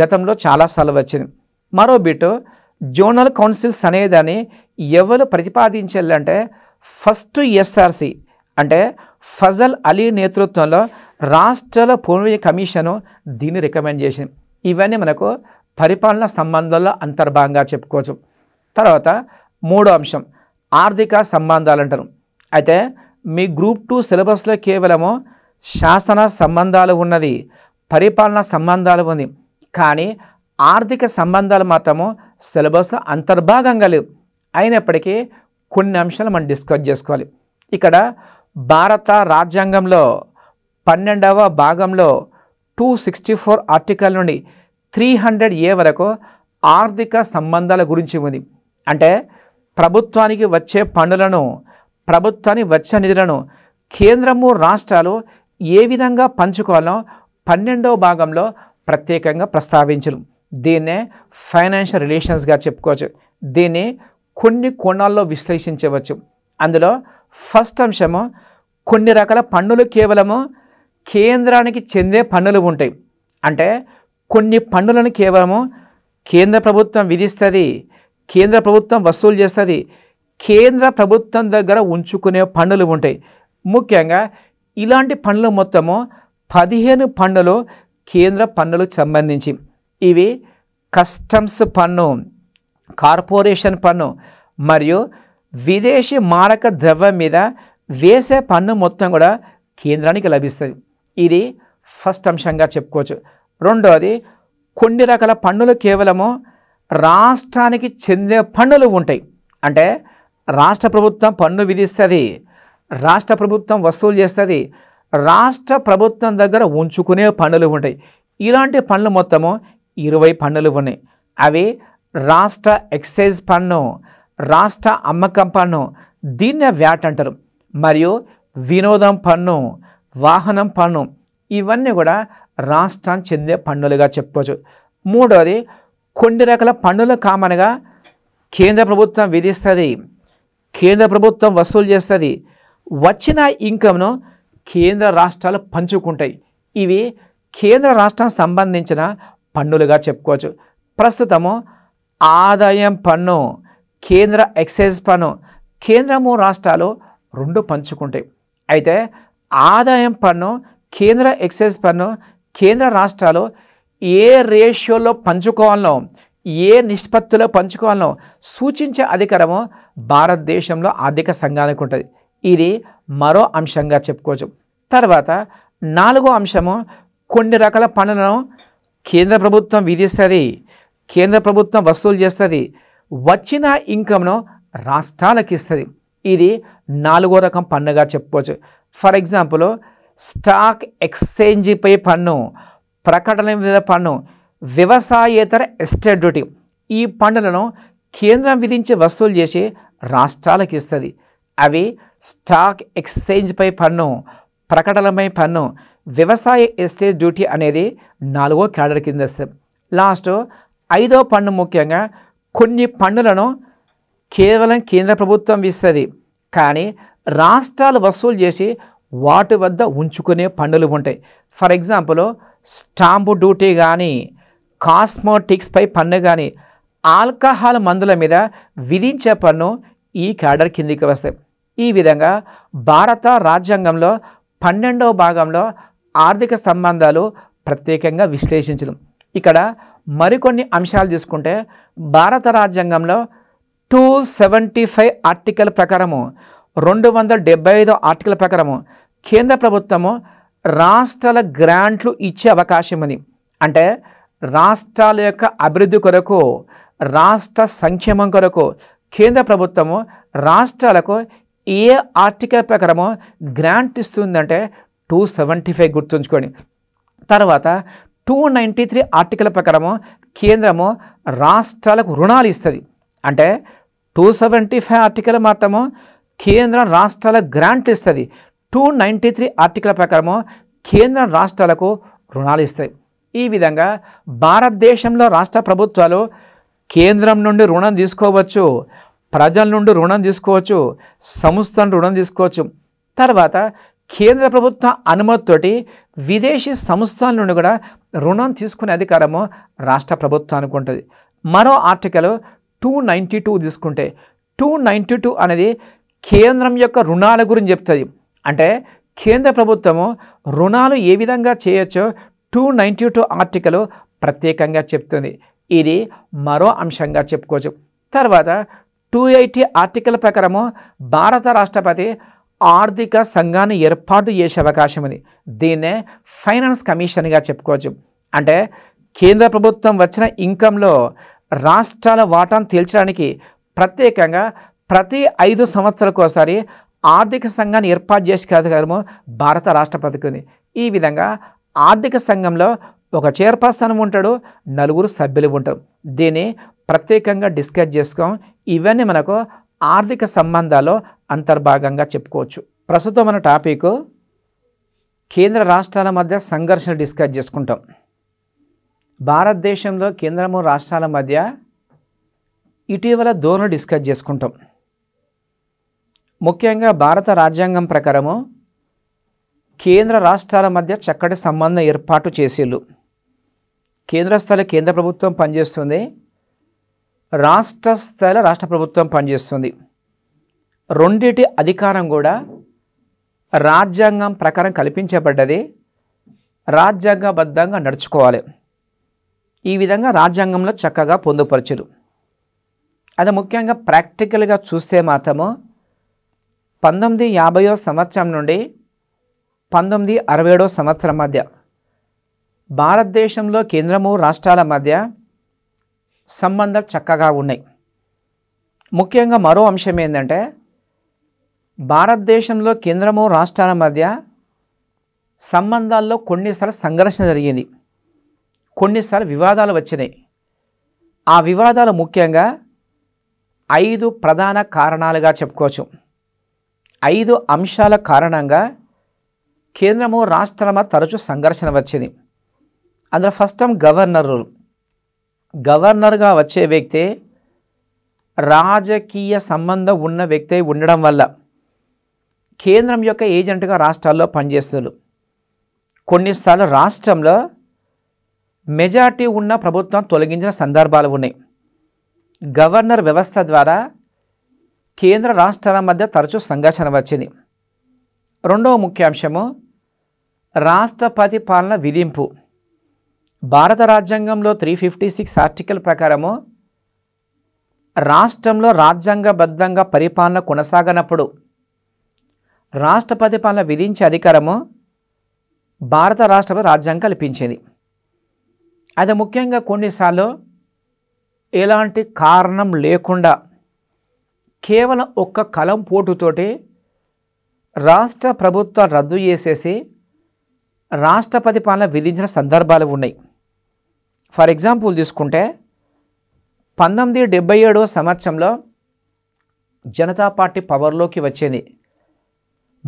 గతంలో చాలాసార్లు వచ్చింది మరో బిట్టు జోనల్ కౌన్సిల్స్ అనేదాన్ని ఎవరు ప్రతిపాదించాలంటే ఫస్ట్ ఎస్ఆర్సి అంటే ఫజల్ అలీ నేతృత్వంలో రాష్ట్రాల పూర్వీయ కమిషను దీన్ని రికమెండ్ చేసింది ఇవన్నీ మనకు పరిపాలన సంబంధాల్లో అంతర్భాగంగా చెప్పుకోవచ్చు తర్వాత మూడో అంశం ఆర్థిక సంబంధాలు అంటారు అయితే మీ గ్రూప్ టూ సిలబస్లో కేవలము శాసన సంబంధాలు ఉన్నది పరిపాలన సంబంధాలు ఉంది కానీ ఆర్థిక సంబంధాలు మాత్రము సిలబస్లో అంతర్భాగంగా లేవు అయినప్పటికీ కొన్ని అంశాలు మనం డిస్కస్ చేసుకోవాలి ఇక్కడ భారత రాజ్యాంగంలో పన్నెండవ భాగంలో టూ సిక్స్టీ ఫోర్ ఆర్టికల్ నుండి త్రీ హండ్రెడ్ ఏ వరకు ఆర్థిక సంబంధాల గురించి ఉంది అంటే ప్రభుత్వానికి వచ్చే పనులను ప్రభుత్వానికి వచ్చిన నిధులను కేంద్రము రాష్ట్రాలు ఏ విధంగా పంచుకోవాలో పన్నెండవ భాగంలో ప్రత్యేకంగా ప్రస్తావించను దీన్నే ఫైనాన్షియల్ రిలేషన్స్గా చెప్పుకోవచ్చు దీన్ని కొన్ని కోణాల్లో విశ్లేషించవచ్చు అందులో ఫస్ట్ అంశము కొన్ని రకాల పన్నులు కేవలము కేంద్రానికి చెందే పన్నులు ఉంటాయి అంటే కొన్ని పన్నులను కేవలము కేంద్ర ప్రభుత్వం విధిస్తుంది కేంద్ర ప్రభుత్వం వసూలు చేస్తుంది కేంద్ర ప్రభుత్వం దగ్గర ఉంచుకునే పన్నులు ఉంటాయి ముఖ్యంగా ఇలాంటి పన్నులు మొత్తము పదిహేను పన్నులు కేంద్ర పన్నులకు సంబంధించి ఇవి కస్టమ్స్ పన్ను కార్పొరేషన్ పన్ను మరియు విదేశీ మారక ద్రవ్యం మీద వేసే పన్ను మొత్తం కూడా కేంద్రానికి లభిస్తుంది ఇది ఫస్ట్ అంశంగా చెప్పుకోవచ్చు రెండవది కొన్ని రకాల పన్నులు కేవలము రాష్ట్రానికి చెందే పన్నులు ఉంటాయి అంటే రాష్ట్ర ప్రభుత్వం పన్ను విధిస్తుంది రాష్ట్ర ప్రభుత్వం వసూలు చేస్తుంది రాష్ట్ర ప్రభుత్వం దగ్గర ఉంచుకునే పన్నులు ఉంటాయి ఇలాంటి పన్నులు మొత్తము ఇరవై పన్నులు ఉన్నాయి అవి రాష్ట్ర ఎక్సైజ్ పన్ను రాష్ట్ర అమ్మకం పన్ను దీన్నే వ్యాట్ అంటారు మరియు వినోదం పన్ను వాహనం పన్ను ఇవన్నీ కూడా రాష్ట్రానికి చెందే పన్నులుగా చెప్పవచ్చు మూడవది కొన్ని రకాల పన్నులు కామన్గా కేంద్ర ప్రభుత్వం విధిస్తుంది కేంద్ర ప్రభుత్వం వసూలు చేస్తుంది వచ్చిన ఇంకమ్ను కేంద్ర రాష్ట్రాలు పంచుకుంటాయి ఇవి కేంద్ర రాష్ట్రం సంబంధించిన పన్నులుగా చెప్పుకోవచ్చు ప్రస్తుతము ఆదాయం పన్ను కేంద్ర ఎక్సైజ్ పన్ను కేంద్రము రాష్ట్రాలు రెండు పంచుకుంటాయి అయితే ఆదాయం పన్ను కేంద్ర ఎక్సైజ్ పన్ను కేంద్ర రాష్ట్రాలు ఏ రేషియోలో పంచుకోవాలనో ఏ నిష్పత్తిలో పంచుకోవాలనో సూచించే అధికారము భారతదేశంలో ఆర్థిక సంఘానికి ఉంటుంది ఇది మరో అంశంగా చెప్పుకోవచ్చు తర్వాత నాలుగో అంశము కొన్ని రకాల పనులను కేంద్ర ప్రభుత్వం విధిస్తుంది కేంద్ర ప్రభుత్వం వసూలు చేస్తుంది వచ్చిన ఇన్కమ్ను రాష్ట్రాలకు ఇస్తుంది ఇది నాలుగో రకం పన్నుగా చెప్పుకోవచ్చు ఫర్ ఎగ్జాంపుల్ స్టాక్ ఎక్స్చేంజిపై పన్ను ప్రకటన మీద పన్ను వ్యవసాయేతర ఎస్టేట్ డ్యూటీ ఈ పన్నులను కేంద్రం విధించి వసూలు చేసి రాష్ట్రాలకు ఇస్తుంది అవి స్టాక్ ఎక్స్చేంజ్పై పన్ను ప్రకటనపై పన్ను వ్యవసాయ ఎస్టేట్ డ్యూటీ అనేది నాలుగో క్యాడర్ కింద వస్తుంది లాస్ట్ ఐదో పన్ను ముఖ్యంగా కొన్ని పన్నులను కేవలం కేంద్ర ప్రభుత్వం ఇస్తుంది కానీ రాష్ట్రాలు వసూలు చేసి వాటి వద్ద ఉంచుకునే పన్నులు ఉంటాయి ఫర్ ఎగ్జాంపుల్ స్టాంపు డ్యూటీ కానీ కాస్మోటిక్స్పై పన్ను కానీ ఆల్కహాల్ మందుల మీద విధించే పన్ను ఈ క్యాడర్ కిందికి వస్తాయి ఈ విధంగా భారత రాజ్యాంగంలో పన్నెండవ భాగంలో ఆర్థిక సంబంధాలు ప్రత్యేకంగా విశ్లేషించడం ఇక్కడ మరికొన్ని అంశాలు తీసుకుంటే భారత రాజ్యాంగంలో టూ సెవెంటీ ఫైవ్ ఆర్టికల్ ప్రకారము రెండు వందల డెబ్బై ఐదు ఆర్టికల్ ప్రకారము కేంద్ర ప్రభుత్వము రాష్ట్రాల గ్రాంట్లు ఇచ్చే అవకాశం ఉంది అంటే రాష్ట్రాల యొక్క అభివృద్ధి కొరకు రాష్ట్ర సంక్షేమం కొరకు కేంద్ర ప్రభుత్వము రాష్ట్రాలకు ఏ ఆర్టికల్ ప్రకారము గ్రాంట్ ఇస్తుందంటే టూ సెవెంటీ ఫైవ్ గుర్తుంచుకొని తర్వాత టూ నైంటీ త్రీ ఆర్టికల్ ప్రకారము కేంద్రము రాష్ట్రాలకు రుణాలు ఇస్తుంది అంటే టూ సెవెంటీ ఫైవ్ ఆర్టికల్ మాత్రము కేంద్రం రాష్ట్రాలకు గ్రాంట్ ఇస్తుంది టూ నైంటీ త్రీ ఆర్టికల్ ప్రకారము కేంద్రం రాష్ట్రాలకు రుణాలు ఇస్తాయి ఈ విధంగా భారతదేశంలో రాష్ట్ర ప్రభుత్వాలు కేంద్రం నుండి రుణం తీసుకోవచ్చు ప్రజల నుండి రుణం తీసుకోవచ్చు సంస్థను రుణం తీసుకోవచ్చు తర్వాత కేంద్ర ప్రభుత్వ అనుమతితోటి విదేశీ సంస్థల నుండి కూడా రుణం తీసుకునే అధికారము రాష్ట్ర ప్రభుత్వానికి ఉంటుంది మరో ఆర్టికల్ టూ నైంటీ టూ తీసుకుంటే టూ నైంటీ టూ అనేది కేంద్రం యొక్క రుణాల గురించి చెప్తుంది అంటే కేంద్ర ప్రభుత్వము రుణాలు ఏ విధంగా చేయొచ్చో టూ నైంటీ టూ ఆర్టికల్ ప్రత్యేకంగా చెప్తుంది ఇది మరో అంశంగా చెప్పుకోవచ్చు తర్వాత టూ ఎయిటీ ఆర్టికల్ ప్రకారము భారత రాష్ట్రపతి ఆర్థిక సంఘాన్ని ఏర్పాటు చేసే అవకాశం ఉంది దీన్నే ఫైనాన్స్ కమిషన్గా చెప్పుకోవచ్చు అంటే కేంద్ర ప్రభుత్వం వచ్చిన ఇంకంలో రాష్ట్రాల వాటాను తేల్చడానికి ప్రత్యేకంగా ప్రతి ఐదు సంవత్సరాలకు ఒకసారి ఆర్థిక సంఘాన్ని ఏర్పాటు చేసే కదా భారత రాష్ట్రపతికి ఉంది ఈ విధంగా ఆర్థిక సంఘంలో ఒక చైర్పర్సన్ ఉంటాడు నలుగురు సభ్యులు ఉంటారు దీన్ని ప్రత్యేకంగా డిస్కస్ చేసుకోం ఇవన్నీ మనకు ఆర్థిక సంబంధాల్లో అంతర్భాగంగా చెప్పుకోవచ్చు ప్రస్తుతం మన టాపిక్ కేంద్ర రాష్ట్రాల మధ్య సంఘర్షణ డిస్కస్ చేసుకుంటాం భారతదేశంలో కేంద్రము రాష్ట్రాల మధ్య ఇటీవల ధోరణి డిస్కస్ చేసుకుంటాం ముఖ్యంగా భారత రాజ్యాంగం ప్రకారము కేంద్ర రాష్ట్రాల మధ్య చక్కటి సంబంధం ఏర్పాటు చేసేళ్ళు కేంద్ర స్థాయి కేంద్ర ప్రభుత్వం పనిచేస్తుంది రాష్ట్ర స్థాయిలో రాష్ట్ర ప్రభుత్వం పనిచేస్తుంది రెండింటి అధికారం కూడా రాజ్యాంగం ప్రకారం కల్పించబడ్డది రాజ్యాంగబద్ధంగా నడుచుకోవాలి ఈ విధంగా రాజ్యాంగంలో చక్కగా పొందుపరచరు అది ముఖ్యంగా ప్రాక్టికల్గా చూస్తే మాత్రము పంతొమ్మిది యాభైవ సంవత్సరం నుండి పంతొమ్మిది అరవై ఏడో సంవత్సరం మధ్య భారతదేశంలో కేంద్రము రాష్ట్రాల మధ్య సంబంధాలు చక్కగా ఉన్నాయి ముఖ్యంగా మరో అంశం ఏంటంటే భారతదేశంలో కేంద్రము రాష్ట్రాల మధ్య సంబంధాల్లో కొన్నిసార్లు సంఘర్షణ జరిగింది కొన్నిసార్లు వివాదాలు వచ్చినాయి ఆ వివాదాలు ముఖ్యంగా ఐదు ప్రధాన కారణాలుగా చెప్పుకోవచ్చు ఐదు అంశాల కారణంగా కేంద్రము రాష్ట్రమ తరచూ సంఘర్షణ వచ్చింది అందులో ఫస్ట్ టైం గవర్నర్ రూల్ గవర్నర్గా వచ్చే వ్యక్తే రాజకీయ సంబంధం ఉన్న వ్యక్తి ఉండడం వల్ల కేంద్రం యొక్క ఏజెంట్గా రాష్ట్రాల్లో పనిచేస్తున్నారు కొన్నిసార్లు రాష్ట్రంలో మెజార్టీ ఉన్న ప్రభుత్వం తొలగించిన సందర్భాలు ఉన్నాయి గవర్నర్ వ్యవస్థ ద్వారా కేంద్ర రాష్ట్రాల మధ్య తరచూ సంఘర్షణ వచ్చింది రెండవ ముఖ్యాంశము రాష్ట్రపతి పాలన విధింపు భారత రాజ్యాంగంలో త్రీ ఫిఫ్టీ సిక్స్ ఆర్టికల్ ప్రకారము రాష్ట్రంలో రాజ్యాంగబద్ధంగా పరిపాలన కొనసాగనప్పుడు రాష్ట్రపతి పాలన విధించే అధికారము భారత రాష్ట్రపతి రాజ్యాంగం కల్పించింది అది ముఖ్యంగా కొన్నిసార్లు ఎలాంటి కారణం లేకుండా కేవలం ఒక్క కలం పోటుతోటి రాష్ట్ర ప్రభుత్వం రద్దు చేసేసి రాష్ట్రపతి పాలన విధించిన సందర్భాలు ఉన్నాయి ఫర్ ఎగ్జాంపుల్ తీసుకుంటే పంతొమ్మిది డెబ్బై ఏడవ సంవత్సరంలో జనతా పార్టీ పవర్లోకి వచ్చింది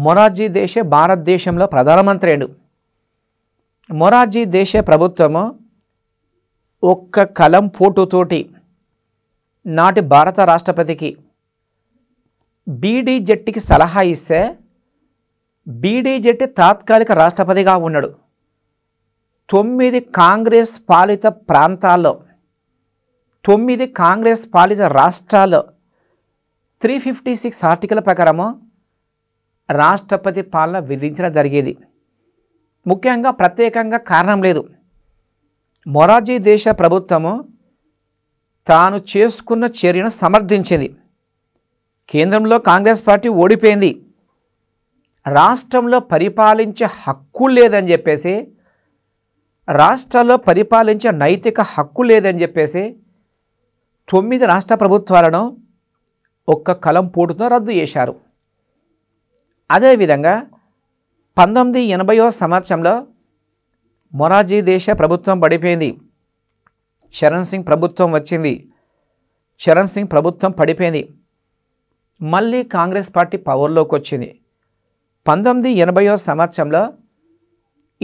మొరార్జీ దేశే భారతదేశంలో ప్రధానమంత్రి అయ్యాడు మొరార్జీ దేశే ప్రభుత్వము ఒక్క కలం పోటుతోటి నాటి భారత రాష్ట్రపతికి బీడీ జట్టికి సలహా ఇస్తే బీడీజెట్ తాత్కాలిక రాష్ట్రపతిగా ఉన్నాడు తొమ్మిది కాంగ్రెస్ పాలిత ప్రాంతాల్లో తొమ్మిది కాంగ్రెస్ పాలిత రాష్ట్రాల్లో త్రీ ఫిఫ్టీ సిక్స్ ఆర్టికల్ ప్రకారము రాష్ట్రపతి పాలన విధించడం జరిగేది ముఖ్యంగా ప్రత్యేకంగా కారణం లేదు మొరార్జీ దేశ ప్రభుత్వము తాను చేసుకున్న చర్యను సమర్థించింది కేంద్రంలో కాంగ్రెస్ పార్టీ ఓడిపోయింది రాష్ట్రంలో పరిపాలించే హక్కు లేదని చెప్పేసి రాష్ట్రాల్లో పరిపాలించే నైతిక హక్కు లేదని చెప్పేసి తొమ్మిది రాష్ట్ర ప్రభుత్వాలను ఒక్క కలం పోటుతో రద్దు చేశారు అదేవిధంగా పంతొమ్మిది ఎనభైవ సంవత్సరంలో మొరార్జీ దేశ ప్రభుత్వం పడిపోయింది చరణ్ సింగ్ ప్రభుత్వం వచ్చింది చరణ్ సింగ్ ప్రభుత్వం పడిపోయింది మళ్ళీ కాంగ్రెస్ పార్టీ పవర్లోకి వచ్చింది పంతొమ్మిది ఎనభై సంవత్సరంలో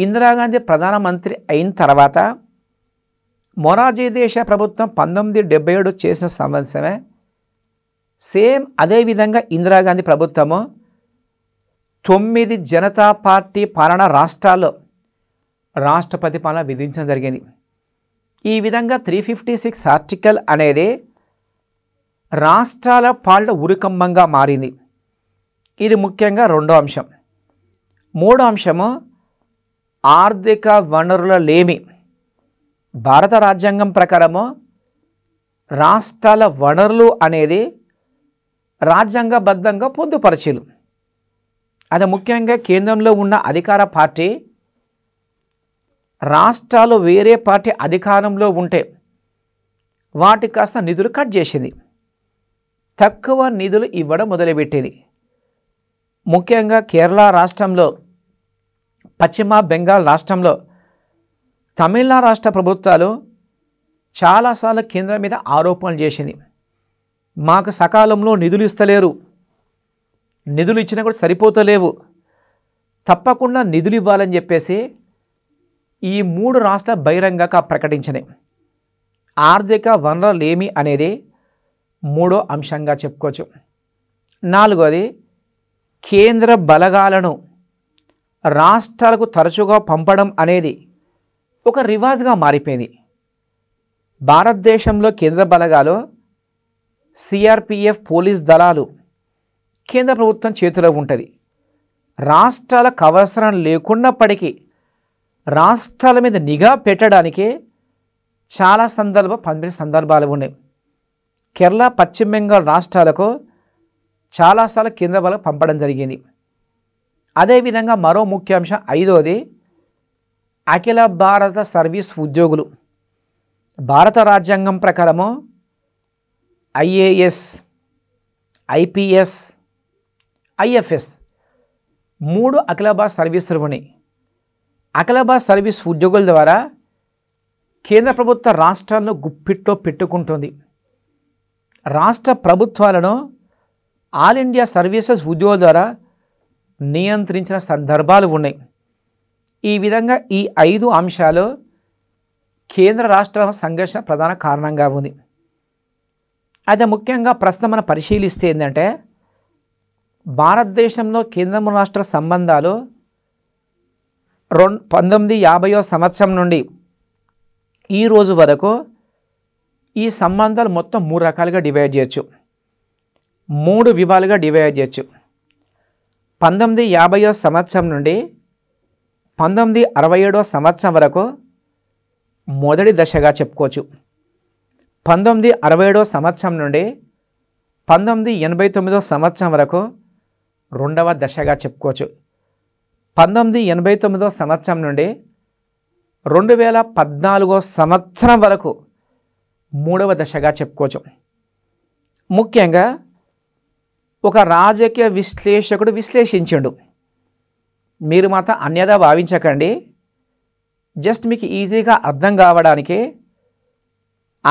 ఇందిరాగాంధీ ప్రధానమంత్రి అయిన తర్వాత మొరార్జీ దేశ ప్రభుత్వం పంతొమ్మిది డెబ్బై ఏడు చేసిన సంవత్సరమే సేమ్ అదేవిధంగా ఇందిరాగాంధీ ప్రభుత్వము తొమ్మిది జనతా పార్టీ పాలన రాష్ట్రాల్లో రాష్ట్రపతి పాలన విధించడం జరిగింది ఈ విధంగా త్రీ ఫిఫ్టీ సిక్స్ ఆర్టికల్ అనేది రాష్ట్రాల పాలన ఉరుకంబంగా మారింది ఇది ముఖ్యంగా రెండో అంశం మూడో అంశము ఆర్థిక వనరుల లేమి భారత రాజ్యాంగం ప్రకారము రాష్ట్రాల వనరులు అనేది రాజ్యాంగబద్ధంగా పొందుపరచలు అది ముఖ్యంగా కేంద్రంలో ఉన్న అధికార పార్టీ రాష్ట్రాలు వేరే పార్టీ అధికారంలో ఉంటే వాటి కాస్త నిధులు కట్ చేసింది తక్కువ నిధులు ఇవ్వడం మొదలుపెట్టేది ముఖ్యంగా కేరళ రాష్ట్రంలో పశ్చిమ బెంగాల్ రాష్ట్రంలో తమిళనాడు రాష్ట్ర ప్రభుత్వాలు చాలాసార్లు కేంద్రం మీద ఆరోపణలు చేసింది మాకు సకాలంలో నిధులు ఇస్తలేరు నిధులు ఇచ్చినా కూడా సరిపోతలేవు తప్పకుండా నిధులు ఇవ్వాలని చెప్పేసి ఈ మూడు రాష్ట్ర బహిరంగక ప్రకటించినాయి ఆర్థిక వనరులు ఏమి అనేది మూడో అంశంగా చెప్పుకోవచ్చు నాలుగోది కేంద్ర బలగాలను రాష్ట్రాలకు తరచుగా పంపడం అనేది ఒక రివాజ్గా మారిపోయింది భారతదేశంలో కేంద్ర బలగాలు సిఆర్పిఎఫ్ పోలీస్ దళాలు కేంద్ర ప్రభుత్వం చేతిలో ఉంటుంది రాష్ట్రాలకు అవసరం లేకున్నప్పటికీ రాష్ట్రాల మీద నిఘా పెట్టడానికి చాలా సందర్భ పంపిణీ సందర్భాలు ఉన్నాయి కేరళ పశ్చిమ బెంగాల్ రాష్ట్రాలకు చాలా స్థల కేంద్ర బలం పంపడం జరిగింది అదేవిధంగా మరో ముఖ్య అంశం ఐదవది అఖిల భారత సర్వీస్ ఉద్యోగులు భారత రాజ్యాంగం ప్రకారము ఐఏఎస్ ఐపిఎస్ ఐఎఫ్ఎస్ మూడు అఖిలాబాద్ సర్వీసులు ఉన్నాయి అఖిలాబాద్ సర్వీస్ ఉద్యోగుల ద్వారా కేంద్ర ప్రభుత్వ రాష్ట్రాలను గుప్పిట్లో పెట్టుకుంటుంది రాష్ట్ర ప్రభుత్వాలను ఆల్ ఇండియా సర్వీసెస్ ఉద్యోగుల ద్వారా నియంత్రించిన సందర్భాలు ఉన్నాయి ఈ విధంగా ఈ ఐదు అంశాలు కేంద్ర రాష్ట్ర సంఘర్షణ ప్రధాన కారణంగా ఉంది అయితే ముఖ్యంగా ప్రస్తుతం మనం పరిశీలిస్తే ఏంటంటే భారతదేశంలో కేంద్ర రాష్ట్ర సంబంధాలు రెండు పంతొమ్మిది యాభై సంవత్సరం నుండి ఈ రోజు వరకు ఈ సంబంధాలు మొత్తం మూడు రకాలుగా డివైడ్ చేయొచ్చు మూడు విభాలుగా డివైడ్ చేయొచ్చు పంతొమ్మిది యాభైయో సంవత్సరం నుండి పంతొమ్మిది అరవై ఏడవ సంవత్సరం వరకు మొదటి దశగా చెప్పుకోవచ్చు పంతొమ్మిది అరవై ఏడవ సంవత్సరం నుండి పంతొమ్మిది ఎనభై తొమ్మిదో సంవత్సరం వరకు రెండవ దశగా చెప్పుకోవచ్చు పంతొమ్మిది ఎనభై తొమ్మిదో సంవత్సరం నుండి రెండు వేల పద్నాలుగో సంవత్సరం వరకు మూడవ దశగా చెప్పుకోవచ్చు ముఖ్యంగా ఒక రాజకీయ విశ్లేషకుడు విశ్లేషించండు మీరు మాత్రం అన్యదా భావించకండి జస్ట్ మీకు ఈజీగా అర్థం కావడానికి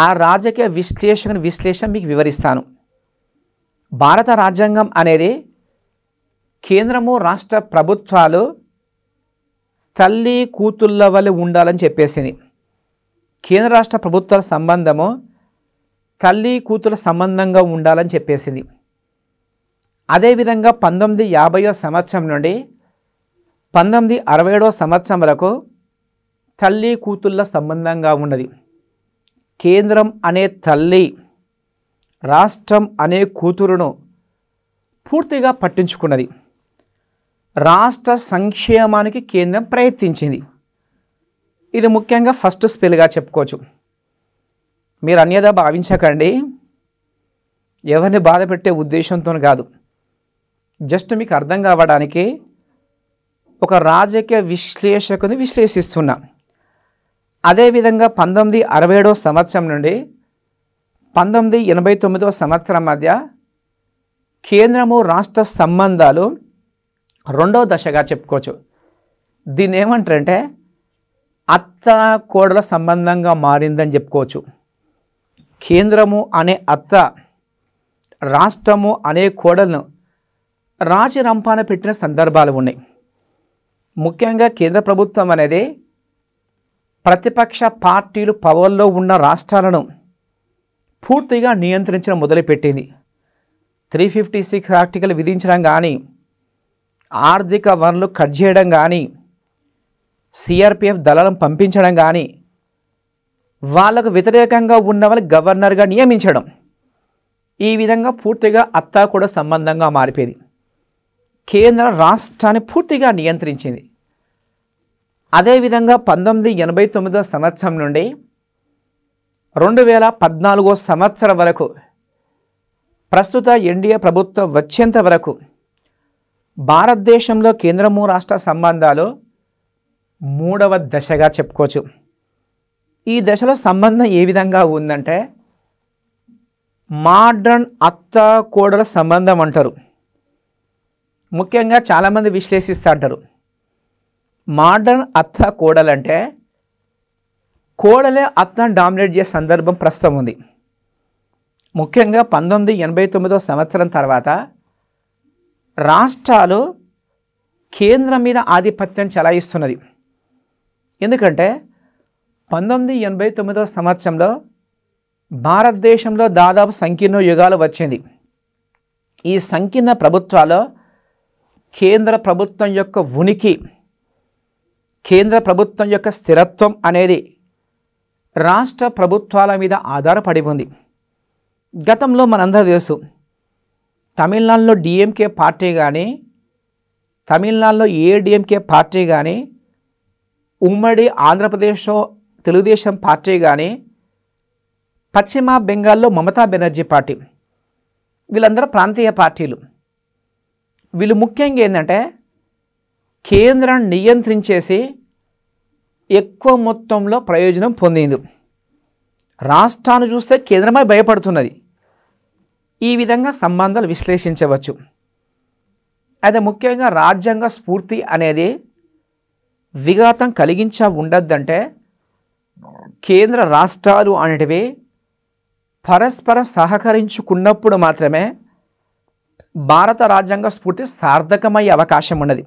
ఆ రాజకీయ విశ్లేషకుని విశ్లేషణ మీకు వివరిస్తాను భారత రాజ్యాంగం అనేది కేంద్రము రాష్ట్ర ప్రభుత్వాలు తల్లి కూతుళ్ళ వల్ల ఉండాలని చెప్పేసింది కేంద్ర రాష్ట్ర ప్రభుత్వాల సంబంధము తల్లి కూతుల సంబంధంగా ఉండాలని చెప్పేసింది అదేవిధంగా పంతొమ్మిది యాభయో సంవత్సరం నుండి పంతొమ్మిది అరవై ఏడవ సంవత్సరం వరకు తల్లి కూతుళ్ళ సంబంధంగా ఉన్నది కేంద్రం అనే తల్లి రాష్ట్రం అనే కూతురును పూర్తిగా పట్టించుకున్నది రాష్ట్ర సంక్షేమానికి కేంద్రం ప్రయత్నించింది ఇది ముఖ్యంగా ఫస్ట్ స్పెల్గా చెప్పుకోవచ్చు మీరు అన్యదా భావించకండి ఎవరిని బాధ పెట్టే ఉద్దేశంతో కాదు జస్ట్ మీకు అర్థం కావడానికి ఒక రాజకీయ విశ్లేషకుని విశ్లేషిస్తున్నా అదేవిధంగా పంతొమ్మిది అరవై ఏడవ సంవత్సరం నుండి పంతొమ్మిది ఎనభై తొమ్మిదవ సంవత్సరం మధ్య కేంద్రము రాష్ట్ర సంబంధాలు రెండో దశగా చెప్పుకోవచ్చు దీన్ని ఏమంటారంటే అత్త కోడల సంబంధంగా మారిందని చెప్పుకోవచ్చు కేంద్రము అనే అత్త రాష్ట్రము అనే కోడలను రాజరంపాన పెట్టిన సందర్భాలు ఉన్నాయి ముఖ్యంగా కేంద్ర ప్రభుత్వం అనేది ప్రతిపక్ష పార్టీలు పవర్లో ఉన్న రాష్ట్రాలను పూర్తిగా నియంత్రించడం మొదలుపెట్టింది త్రీ ఫిఫ్టీ సిక్స్ ఆర్టికల్ విధించడం కానీ ఆర్థిక వనరులు కట్ చేయడం కానీ సిఆర్పిఎఫ్ దళాలను పంపించడం కానీ వాళ్ళకు వ్యతిరేకంగా ఉన్న వాళ్ళు గవర్నర్గా నియమించడం ఈ విధంగా పూర్తిగా అత్తా కూడా సంబంధంగా మారిపోయింది కేంద్ర రాష్ట్రాన్ని పూర్తిగా నియంత్రించింది అదేవిధంగా పంతొమ్మిది ఎనభై తొమ్మిదో సంవత్సరం నుండి రెండు వేల పద్నాలుగో సంవత్సరం వరకు ప్రస్తుత ఎన్డీఏ ప్రభుత్వం వచ్చేంత వరకు భారతదేశంలో కేంద్రము రాష్ట్ర సంబంధాలు మూడవ దశగా చెప్పుకోవచ్చు ఈ దశలో సంబంధం ఏ విధంగా ఉందంటే మాడ్రన్ అత్త కోడల సంబంధం అంటారు ముఖ్యంగా చాలామంది విశ్లేషిస్తూ అంటారు మోడర్న్ అత్త కోడలంటే కోడలే అత్తను డామినేట్ చేసే సందర్భం ప్రస్తుతం ఉంది ముఖ్యంగా పంతొమ్మిది ఎనభై తొమ్మిదో సంవత్సరం తర్వాత రాష్ట్రాలు కేంద్రం మీద ఆధిపత్యం చలాయిస్తున్నది ఎందుకంటే పంతొమ్మిది ఎనభై తొమ్మిదో సంవత్సరంలో భారతదేశంలో దాదాపు సంకీర్ణ యుగాలు వచ్చింది ఈ సంకీర్ణ ప్రభుత్వాల్లో కేంద్ర ప్రభుత్వం యొక్క ఉనికి కేంద్ర ప్రభుత్వం యొక్క స్థిరత్వం అనేది రాష్ట్ర ప్రభుత్వాల మీద ఆధారపడి ఉంది గతంలో మనందరూ తెలుసు తమిళనాడులో డిఎంకే పార్టీ కానీ తమిళనాడులో ఏడిఎంకే పార్టీ కానీ ఉమ్మడి ఆంధ్రప్రదేశ్ తెలుగుదేశం పార్టీ కానీ పశ్చిమ బెంగాల్లో మమతా బెనర్జీ పార్టీ వీళ్ళందరూ ప్రాంతీయ పార్టీలు వీళ్ళు ముఖ్యంగా ఏంటంటే కేంద్రాన్ని నియంత్రించేసి ఎక్కువ మొత్తంలో ప్రయోజనం పొందింది రాష్ట్రాన్ని చూస్తే కేంద్రమే భయపడుతున్నది ఈ విధంగా సంబంధాలు విశ్లేషించవచ్చు అయితే ముఖ్యంగా రాజ్యాంగ స్ఫూర్తి అనేది విఘాతం కలిగించ ఉండద్దంటే కేంద్ర రాష్ట్రాలు అనేటివి పరస్పరం సహకరించుకున్నప్పుడు మాత్రమే భారత రాజ్యాంగ స్ఫూర్తి సార్థకమయ్యే అవకాశం ఉన్నది